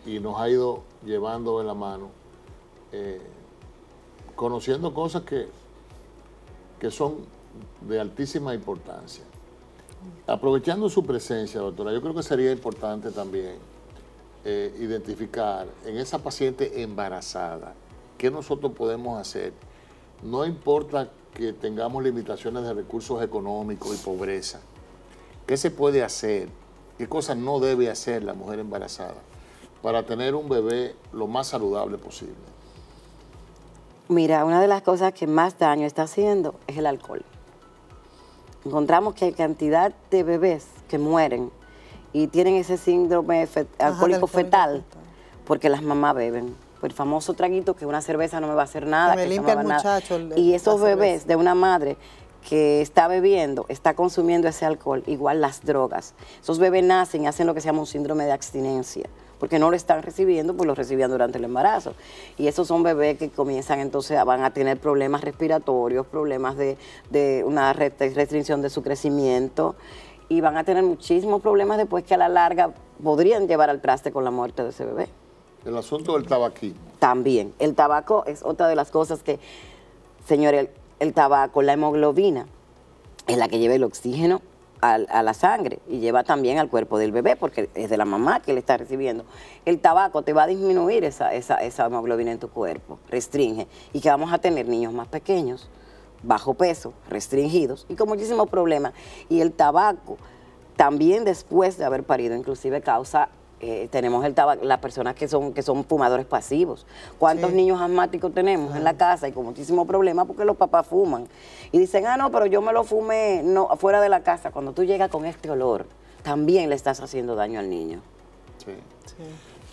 y nos ha ido llevando de la mano, eh, conociendo cosas que, que son de altísima importancia. Aprovechando su presencia, doctora, yo creo que sería importante también eh, identificar en esa paciente embarazada qué nosotros podemos hacer. No importa que tengamos limitaciones de recursos económicos y pobreza. ¿Qué se puede hacer? ¿Qué cosas no debe hacer la mujer embarazada para tener un bebé lo más saludable posible? Mira, una de las cosas que más daño está haciendo es el alcohol encontramos que hay cantidad de bebés que mueren y tienen ese síndrome alcohólico fetal porque las mamás beben. Por el famoso traguito que una cerveza no me va a hacer nada. y esos bebés de una madre que está bebiendo, está consumiendo ese alcohol, igual las drogas. Esos bebés nacen y hacen lo que se llama un síndrome de abstinencia porque no lo están recibiendo, pues lo recibían durante el embarazo. Y esos son bebés que comienzan entonces, van a tener problemas respiratorios, problemas de, una restricción de su crecimiento y van a tener muchísimos problemas después que a la larga podrían llevar al traste con la muerte de ese bebé. El asunto del tabaquismo. También. El tabaco es otra de las cosas que, señores, el, tabaco, la hemoglobina, es la que lleva el oxígeno a, la sangre y lleva también al cuerpo del bebé, porque es de la mamá que le está recibiendo. El tabaco te va a disminuir esa, esa, esa hemoglobina en tu cuerpo, restringe. Y que vamos a tener niños más pequeños, bajo peso, restringidos y con muchísimos problemas. Y el tabaco también después de haber parido, inclusive causa eh, tenemos el las personas que son, que son fumadores pasivos. ¿Cuántos niños asmáticos tenemos en la casa? Y con muchísimo problema porque los papás fuman. Y dicen, ah, no, pero yo me lo fumé no, fuera de la casa. Cuando tú llegas con este olor, también le estás haciendo daño al niño.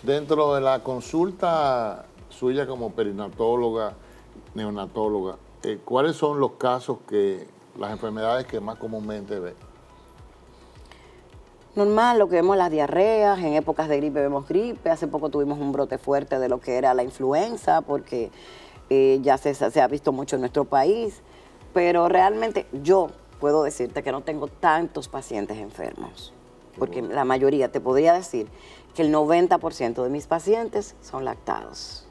Dentro de la consulta suya como perinatóloga, neonatóloga, eh, ¿cuáles son los casos que, las enfermedades que más comúnmente ves? normal, lo que vemos las diarreas, en épocas de gripe vemos gripe, hace poco tuvimos un brote fuerte de lo que era la influenza, porque eh, ya se, se, ha visto mucho en nuestro país, pero realmente yo puedo decirte que no tengo tantos pacientes enfermos, porque la mayoría, te podría decir que el 90% de mis pacientes son lactados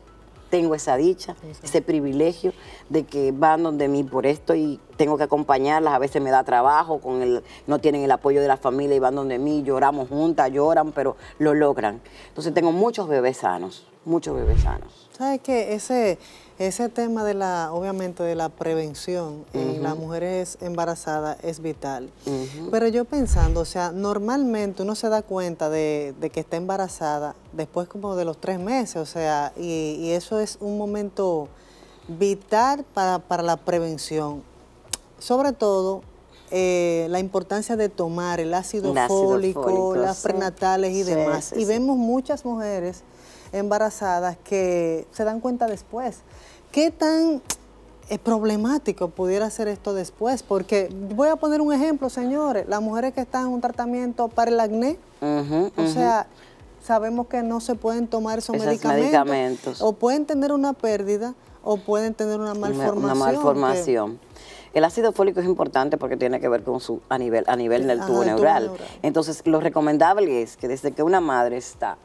tengo esa dicha, ese privilegio de que van donde mí por esto y tengo que acompañarlas, a veces me da trabajo, con el, no tienen el apoyo de la familia y van donde mí, lloramos juntas, lloran, pero lo logran. Entonces tengo muchos bebés sanos, muchos bebés sanos. ¿Sabes qué? Ese ese tema de la, obviamente, de la prevención en las mujeres embarazadas es vital. Pero yo pensando, o sea, normalmente uno se da cuenta de, que está embarazada después como de los tres meses, o sea, y, eso es un momento vital para, la prevención. Sobre todo, eh, la importancia de tomar el ácido, fólico, las prenatales y demás. y vemos muchas mujeres embarazadas que se dan cuenta después. ¿Qué tan eh, problemático pudiera ser esto después? Porque voy a poner un ejemplo, señores, las mujeres que están en un tratamiento para el acné, o sea, sabemos que no se pueden tomar esos medicamentos, o pueden tener una pérdida o pueden tener una malformación. Una malformación. el ácido fólico es importante porque tiene que ver con su a nivel a nivel del tubo, tubo neural. Entonces, lo recomendable es que desde que una madre está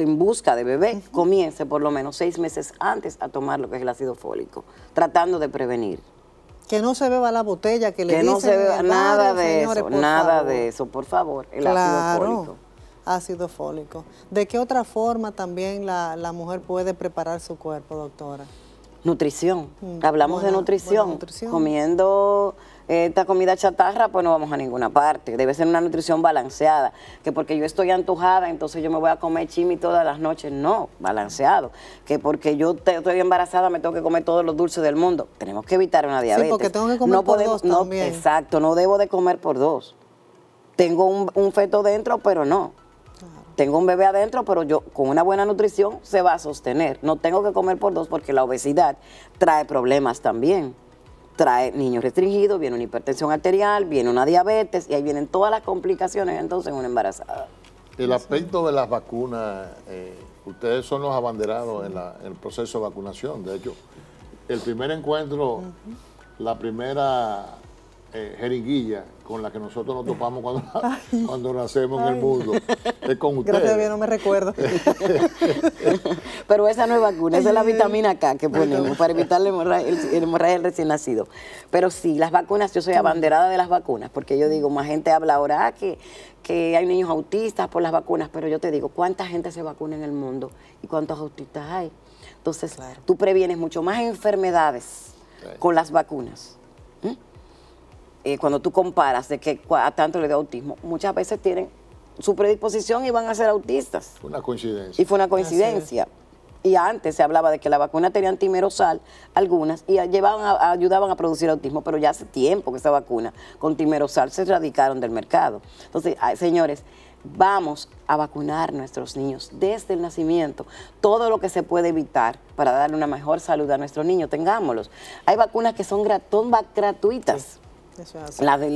en busca de bebé, comience por lo menos seis meses antes a tomar lo que es el ácido fólico, tratando de prevenir. Que no se beba la botella, que le Que no se beba nada de eso, nada de eso, por favor, el ácido fólico ácido fólico. ¿De qué otra forma también la, mujer puede preparar su cuerpo, doctora? Nutrición. Mm, Hablamos de nutrición, comiendo esta comida chatarra, pues no vamos a ninguna parte. Debe ser una nutrición balanceada, que porque yo estoy antojada, entonces yo me voy a comer chimi todas las noches. No, balanceado. Que porque yo estoy embarazada me tengo que comer todos los dulces del mundo. Tenemos que evitar una diabetes. no podemos, no, Exacto, no debo de comer por dos. Tengo un, feto dentro, pero no. Tengo un bebé adentro, pero yo con una buena nutrición se va a sostener. No tengo que comer por dos porque la obesidad trae problemas también trae niños restringidos, viene una hipertensión arterial, viene una diabetes y ahí vienen todas las complicaciones entonces una embarazada. El aspecto de las vacunas, eh, ustedes son los abanderados en, el proceso de vacunación. De hecho, el primer encuentro, la primera eh, jeringuilla con la que nosotros nos topamos cuando, cuando nacemos en el mundo. Es con Gracias a no me recuerdo. Pero esa no es vacuna, esa es la vitamina K que ponemos para evitar el hemorragio del recién nacido. Pero sí, las vacunas, yo soy abanderada de las vacunas, porque yo digo, más gente habla ahora ah, que, que hay niños autistas por las vacunas, pero yo te digo, ¿cuánta gente se vacuna en el mundo y cuántos autistas hay? Entonces, tú previenes mucho más enfermedades con las vacunas. ¿Mm? Eh, cuando tú comparas de que a tanto le da autismo, muchas veces tienen su predisposición y van a ser autistas. Fue una coincidencia. Y fue una coincidencia. Y antes se hablaba de que la vacuna tenía antimerosal, algunas, y llevaban ayudaban a producir autismo, pero ya hace tiempo que esa vacuna con timerosal se erradicaron del mercado. Entonces, señores, vamos a vacunar nuestros niños desde el nacimiento. Todo lo que se puede evitar para darle una mejor salud a nuestros niños, tengámoslos. Hay vacunas que son, gratuitas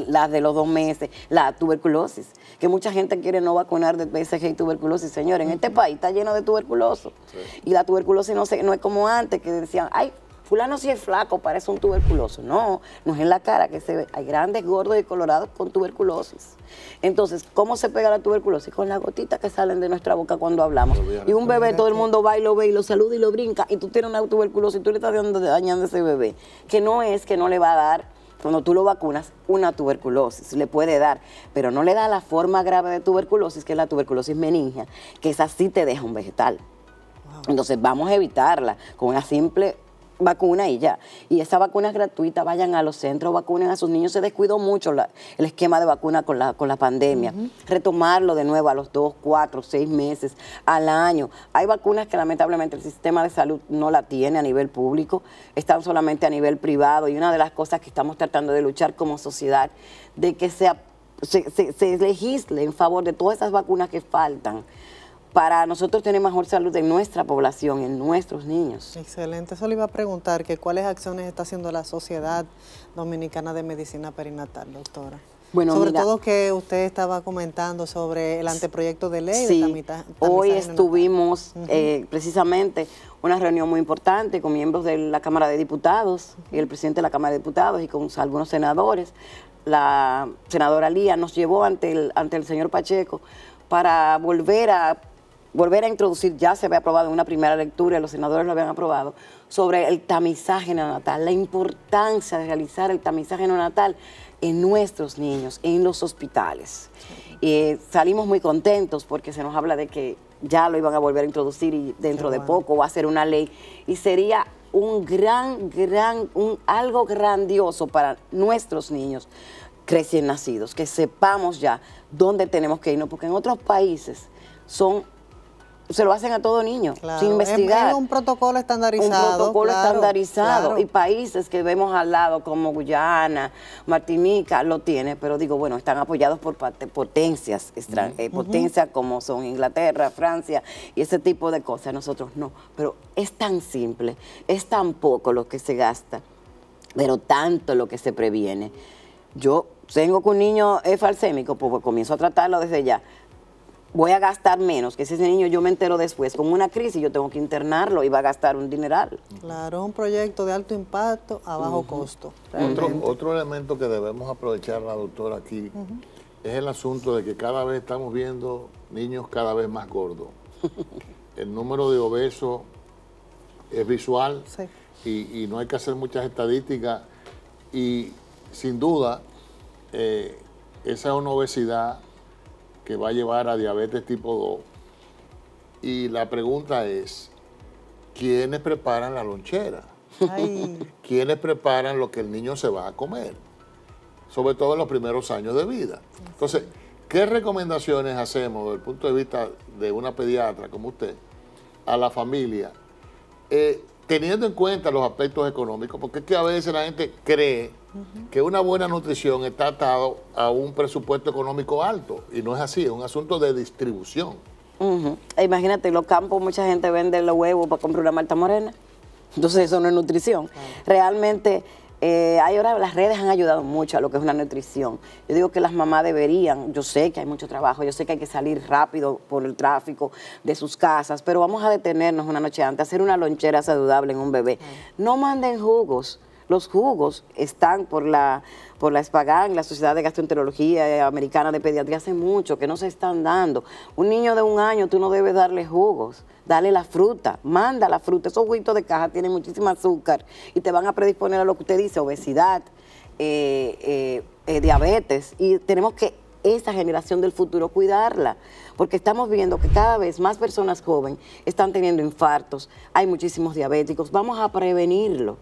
las de, los dos meses, la tuberculosis, que mucha gente quiere no vacunar de PSG y tuberculosis. Señores, en este país está lleno de tuberculosis Y la tuberculosis no, es como antes, que decían, ay, fulano si es flaco, parece un tuberculoso. No, no es en la cara que se ve. Hay grandes, gordos y colorados con tuberculosis. Entonces, ¿cómo se pega la tuberculosis? Con las gotitas que salen de nuestra boca cuando hablamos. Y un bebé, todo el mundo va y lo ve y lo saluda y lo brinca, y tú tienes una tuberculosis y tú le estás dañando a ese bebé. Que no es que no le va a dar cuando tú lo vacunas, una tuberculosis le puede dar, pero no le da la forma grave de tuberculosis, que es la tuberculosis meningia, que esa sí te deja un vegetal. Entonces vamos a evitarla con una simple vacuna y ya. Y esa vacuna es gratuita, vayan a los centros, vacunen a sus niños. Se descuidó mucho el esquema de vacuna con la, con la pandemia. Retomarlo de nuevo a los dos, cuatro, seis meses, al año. Hay vacunas que lamentablemente el sistema de salud no la tiene a nivel público, están solamente a nivel privado. Y una de las cosas que estamos tratando de luchar como sociedad, de que se, se, se legisle en favor de todas esas vacunas que faltan para nosotros tener mejor salud en nuestra población, en nuestros niños. Excelente. Eso iba a preguntar, que cuáles acciones está haciendo la Sociedad Dominicana de Medicina Perinatal, doctora. Bueno, sobre todo que usted estaba comentando sobre el anteproyecto de ley. Sí, hoy estuvimos eh, precisamente una reunión muy importante con miembros de la Cámara de Diputados y el presidente de la Cámara de Diputados y con algunos senadores. La senadora Lía nos llevó ante el, ante el señor Pacheco para volver a volver a introducir, ya se había aprobado en una primera lectura, los senadores lo habían aprobado, sobre el tamizaje neonatal, la importancia de realizar el tamizaje neonatal en nuestros niños, en los hospitales. Y eh, salimos muy contentos porque se nos habla de que ya lo iban a volver a introducir y dentro de poco va a ser una ley y sería un gran, gran, un, algo grandioso para nuestros niños recién nacidos, que sepamos ya dónde tenemos que irnos, porque en otros países son se lo hacen a todo niño, claro. sin investigar. un protocolo estandarizado. Un protocolo estandarizado. Y países que vemos al lado, como Guyana, Martinica, lo tiene, pero digo, bueno, están apoyados por potencias, extranjeras, eh, potencias como son Inglaterra, Francia y ese tipo de cosas. Nosotros no. Pero es tan simple, es tan poco lo que se gasta, pero tanto lo que se previene. Yo tengo que un niño es falsémico, porque pues, comienzo a tratarlo desde ya voy a gastar menos, que si ese niño yo me entero después, con una crisis yo tengo que internarlo y va a gastar un dineral. Claro, un proyecto de alto impacto a bajo costo. Otro, elemento que debemos aprovechar, la doctora, aquí, es el asunto de que cada vez estamos viendo niños cada vez más gordos. el número de obesos es visual y, no hay que hacer muchas estadísticas y sin duda eh, esa es una obesidad que va a llevar a diabetes tipo 2. Y la pregunta es, ¿quiénes preparan la lonchera? ¿Quiénes preparan lo que el niño se va a comer? Sobre todo en los primeros años de vida. Entonces, ¿qué recomendaciones hacemos desde el punto de vista de una pediatra como usted a la familia? Eh, teniendo en cuenta los aspectos económicos, porque es que a veces la gente cree que una buena nutrición está atado a un presupuesto económico alto y no es así, es un asunto de distribución. imagínate en Imagínate, los campos mucha gente vende los huevos para comprar una malta morena, entonces eso no es nutrición. Realmente eh, ahora las redes han ayudado mucho a lo que es una nutrición. Yo digo que las mamás deberían, yo sé que hay mucho trabajo, yo sé que hay que salir rápido por el tráfico de sus casas, pero vamos a detenernos una noche antes, hacer una lonchera saludable en un bebé. No manden jugos, los jugos están por la, por la la Sociedad de Gastroenterología Americana de Pediatría, hace mucho que no se están dando. Un niño de un año, tú no debes darle jugos, dale la fruta, manda la fruta. Esos juguitos de caja tienen muchísimo azúcar y te van a predisponer a lo que usted dice, obesidad, eh, eh, eh, diabetes. Y tenemos que esa generación del futuro cuidarla, porque estamos viendo que cada vez más personas jóvenes están teniendo infartos, hay muchísimos diabéticos, vamos a prevenirlo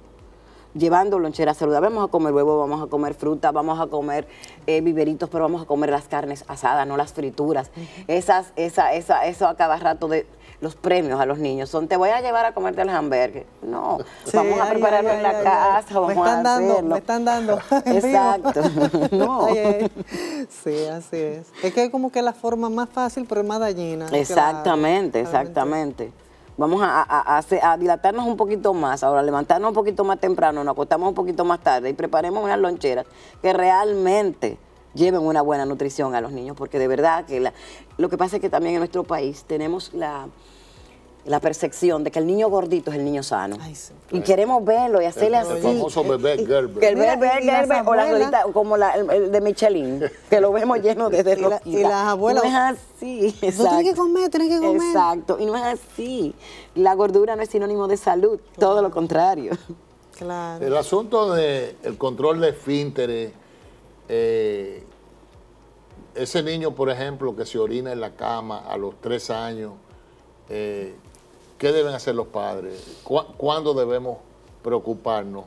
llevando lonchera saludable. Vamos a comer huevo, vamos a comer fruta, vamos a comer eh, viveritos, pero vamos a comer las carnes asadas, no las frituras. Esas, esa, esa, eso a cada rato de los premios a los niños son te voy a llevar a comerte el hamburger. No, vamos a prepararlo en la casa, vamos me están Dando, me están dando. Exacto. no. Sí, así es. Es que es como que la forma más fácil, pero es más dañina. Exactamente, exactamente vamos a, dilatarnos un poquito más, ahora levantarnos un poquito más temprano, nos acostamos un poquito más tarde y preparemos unas loncheras que realmente lleven una buena nutrición a los niños, porque de verdad que lo que pasa es que también en nuestro país tenemos la la percepción de que el niño gordito es el niño sano. Y queremos verlo y hacerle así. El famoso bebé Gerber. Que el bebé Gerber, o la gordita, como la, el, de Michelin, que lo vemos lleno de Y, las abuelas. No es así. Exacto. No tienes que comer, tienes que comer. Exacto. Y no es así. La gordura no es sinónimo de salud, todo lo contrario. Claro. El asunto del control de esfínteres, eh, ese niño, por ejemplo, que se orina en la cama a los tres años, eh, ¿Qué deben hacer los padres? ¿Cuándo debemos preocuparnos?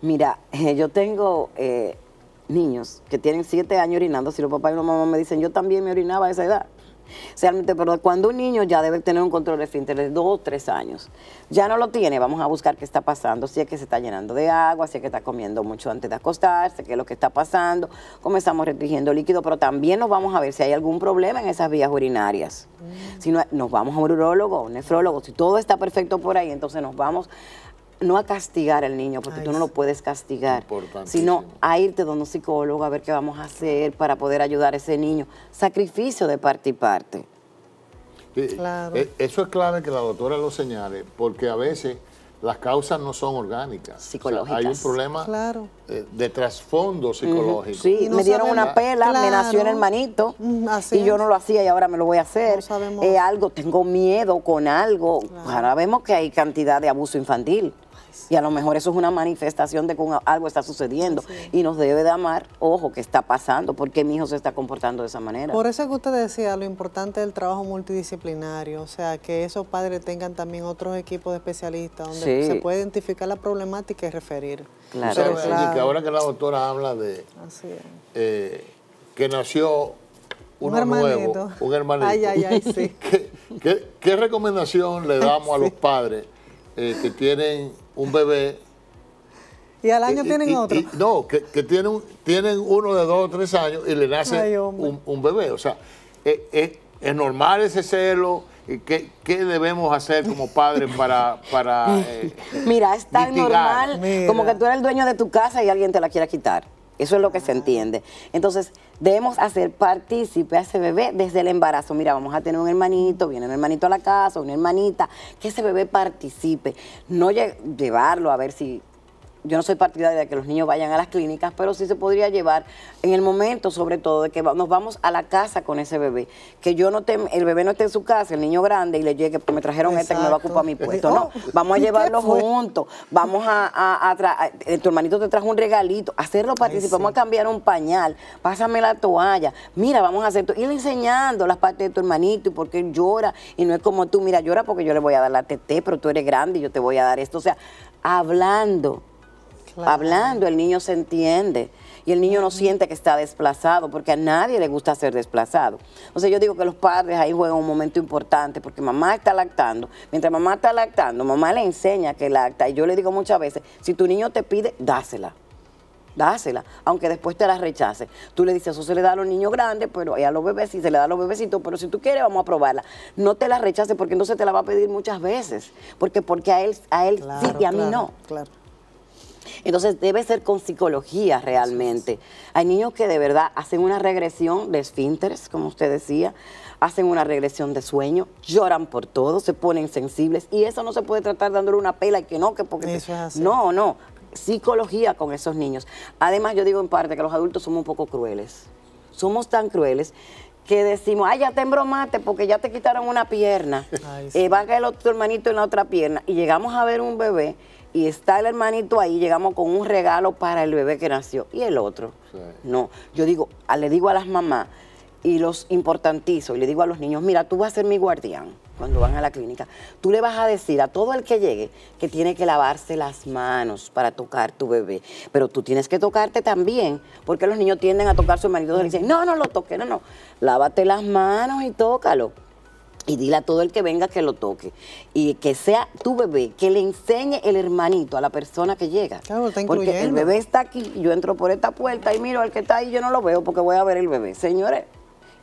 Mira, eh, yo tengo eh, niños que tienen siete años orinando. Si los papás y los mamás me dicen, yo también me orinaba a esa edad realmente, cuando un niño ya debe tener un control de fin de dos o tres años, ya no lo tiene, vamos a buscar qué está pasando, si es que se está llenando de agua, si es que está comiendo mucho antes de acostarse, qué es lo que está pasando, estamos restringiendo líquido, pero también nos vamos a ver si hay algún problema en esas vías urinarias. Si no, nos vamos a un urólogo, un nefrólogo, si todo está perfecto por ahí, entonces nos vamos no a castigar al niño, porque tú no lo puedes castigar, sino a irte donde un psicólogo a ver qué vamos a hacer para poder ayudar a ese niño. Sacrificio de parte y parte. claro. Eh, eso es clave que la doctora lo señale, porque a veces las causas no son orgánicas. Psicológicas. hay un problema eh, de, trasfondo psicológico. Sí, me dieron una pela, me nació en el manito mm, y yo no lo hacía y ahora me lo voy a hacer. No eh, algo, tengo miedo con algo. Ahora vemos que hay cantidad de abuso infantil. Y a lo mejor eso es una manifestación de que algo está sucediendo y nos debe de amar, ojo, que está pasando? porque mi hijo se está comportando de esa manera? Por eso que usted decía lo importante del trabajo multidisciplinario, o sea, que esos padres tengan también otros equipos de especialistas donde se puede identificar la problemática y referir. Claro. ahora que la doctora habla de eh, que nació un hermanito. un hermanito. ¿Qué, recomendación le damos a los padres eh, que tienen un bebé. Y al año eh, tienen otro. no, que, tienen, tienen uno de dos o tres años y le nace un, un, bebé. O sea, eh, es, normal ese celo. ¿Qué, ¿Qué, debemos hacer como padres para, para Mira, es tan normal como que tú eres el dueño de tu casa y alguien te la quiera quitar. Eso es lo que se entiende. Entonces, debemos hacer partícipe a ese bebé desde el embarazo. Mira, vamos a tener un hermanito, viene un hermanito a la casa, una hermanita, que ese bebé participe. No llevarlo a ver si yo no soy partidaria de que los niños vayan a las clínicas, pero sí se podría llevar en el momento, sobre todo, de que nos vamos a la casa con ese bebé. Que yo no te, el bebé no esté en su casa, el niño grande, y le llegue, porque me trajeron este que me va a ocupar mi puesto. No, oh, vamos a llevarlo juntos, vamos a, eh, tu hermanito te trajo un regalito, hacerlo participar, vamos a cambiar un pañal, pásame la toalla, mira, vamos a hacer, ir enseñando las partes de tu hermanito y por qué llora, y no es como tú, mira, llora porque yo le voy a dar la TT, pero tú eres grande y yo te voy a dar esto, o sea, hablando hablando, el niño se entiende y el niño no siente que está desplazado, porque a nadie le gusta ser desplazado. entonces yo digo que los padres ahí juegan un momento importante, porque mamá está lactando. Mientras mamá está lactando, mamá le enseña que lacta. Y yo le digo muchas veces, si tu niño te pide, dásela. Dásela, aunque después te la rechace. Tú le dices, eso se le da a los niños grandes, pero y a los bebés sí se le da a los bebecitos, pero si tú quieres, vamos a probarla. No te la rechaces porque entonces te la va a pedir muchas veces. Porque, porque a él, a él sí y a mí no. Claro. Entonces debe ser con psicología realmente. Hay niños que de verdad hacen una regresión de esfínteres, como usted decía, hacen una regresión de sueño, lloran por todo, se ponen sensibles y eso no se puede tratar dándole una pela y que no, que porque... Eso No, no, psicología con esos niños. Además, yo digo en parte que los adultos somos un poco crueles. Somos tan crueles que decimos, ay, ya te embromaste porque ya te quitaron una pierna, eh, va a caer el otro hermanito en la otra pierna. Y llegamos a ver un bebé y está el hermanito ahí, llegamos con un regalo para el bebé que nació y el otro. No, yo digo, le digo a las mamás y los importantizos y le digo a los niños, mira, tú vas a ser mi guardián cuando van a la clínica. Tú le vas a decir a todo el que llegue que tiene que lavarse las manos para tocar tu bebé, pero tú tienes que tocarte también, porque los niños tienden a tocar a su marido y dicen, no, no lo toque, no, no, lávate las manos y tócalo. Y dile a todo el que venga que lo toque. Y que sea tu bebé, que le enseñe el hermanito a la persona que llega. Claro, está Porque el bebé está aquí, yo entro por esta puerta y miro al que está ahí, yo no lo veo porque voy a ver el bebé. Señores,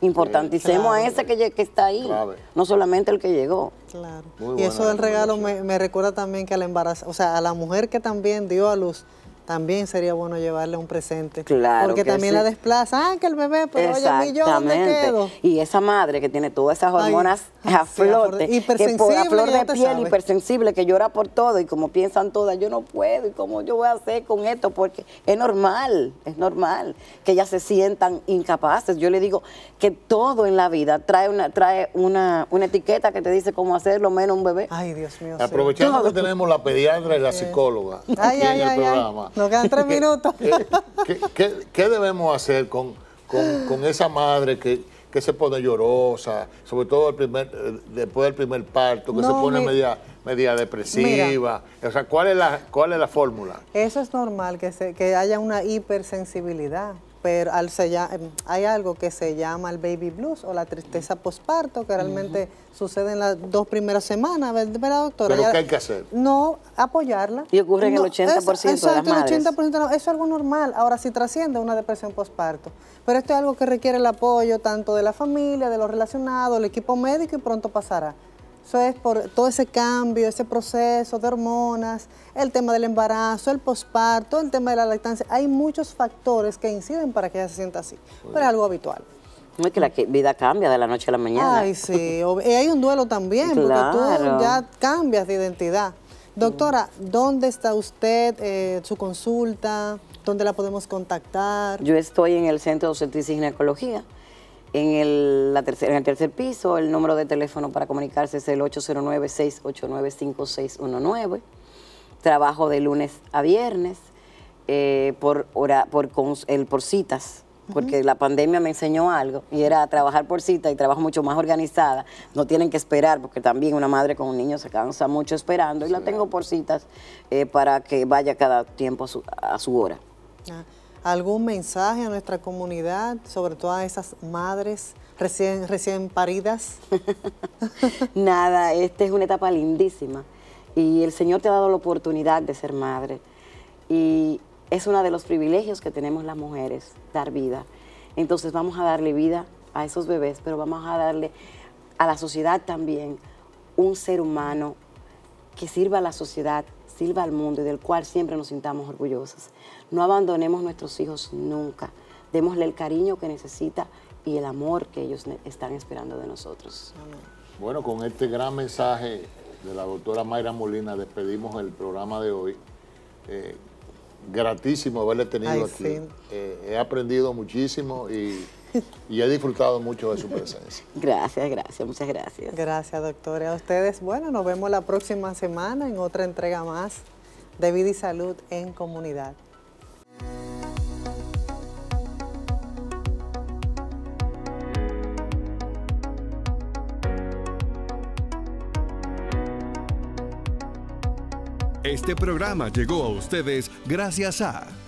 importanticemos a ese que, está ahí, no solamente el que llegó. Claro. y eso del regalo me, recuerda también que al la o sea, a la mujer que también dio a luz, también sería bueno llevarle un presente. Claro. Porque también la desplaza. Ah, que el bebé, pero pues, oye, ¿y yo dónde quedo? Y esa madre que tiene todas esas hormonas ah, a flor de piel, hipersensible, que llora por todo y como piensan todas, yo no puedo, ¿y cómo yo voy a hacer con esto? Porque es normal, es normal que ellas se sientan incapaces. Yo le digo que todo en la vida trae una trae una, una etiqueta que te dice cómo hacerlo, menos un bebé. Ay, Dios mío. Aprovechando que tenemos la pediatra y la psicóloga aquí en el programa. Nos quedan tres minutos. ¿Qué, debemos hacer con, esa madre que, que, se pone llorosa, sobre todo el primer, eh, después del primer parto, que se pone media, media depresiva? o sea, ¿cuál es la, cuál es la fórmula? Eso es normal, que, se, que haya una hipersensibilidad pero al em, hay algo que se llama el baby blues o la tristeza posparto que realmente sucede en las dos primeras semanas, ¿verdad, doctora? ¿Pero qué hay que hacer? No, apoyarla. Y ocurre en el 80% de las madres. El 80% eso es algo normal. Ahora, sí trasciende una depresión posparto Pero esto es algo que requiere el apoyo tanto de la familia, de los relacionados, del equipo médico y pronto pasará. Eso es por todo ese cambio, ese proceso de hormonas, el tema del embarazo, el posparto, el tema de la lactancia. Hay muchos factores que inciden para que ella se sienta así, pero es algo habitual. Es que la vida cambia de la noche a la mañana. Ay, sí. y hay un duelo también, porque tú ya cambias de identidad. Doctora, ¿dónde está usted, eh, su consulta? ¿Dónde la podemos contactar? Yo estoy en el Centro de Obstetricia y Ginecología, en el, la tercera, en el tercer piso, el número de teléfono para comunicarse es el 809-689-5619. Trabajo de lunes a viernes eh, por, hora, por, el, por citas, porque la pandemia me enseñó algo y era trabajar por cita y trabajo mucho más organizada. No tienen que esperar, porque también una madre con un niño se cansa mucho esperando y la tengo por citas eh, para que vaya cada tiempo a su, a su hora. Ah, algún mensaje a nuestra comunidad, sobre todo a esas madres recién, recién paridas? Nada, esta es una etapa lindísima y el Señor te ha dado la oportunidad de ser madre y es uno de los privilegios que tenemos las mujeres, dar vida. Entonces vamos a darle vida a esos bebés, pero vamos a darle a la sociedad también un ser humano que sirva a la sociedad, sirva al mundo y del cual siempre nos sintamos orgullosos. No abandonemos nuestros hijos nunca. Démosle el cariño que necesita y el amor que ellos están esperando de nosotros. Bueno, con este gran mensaje de la doctora Mayra Molina despedimos el programa de hoy. Eh, gratísimo haberle tenido aquí. Eh, he aprendido muchísimo y, y, he disfrutado mucho de su presencia. Gracias, gracias, muchas gracias. Gracias, doctora. A ustedes, bueno, nos vemos la próxima semana en otra entrega más de Vida y Salud en Comunidad. Este programa llegó a ustedes gracias a...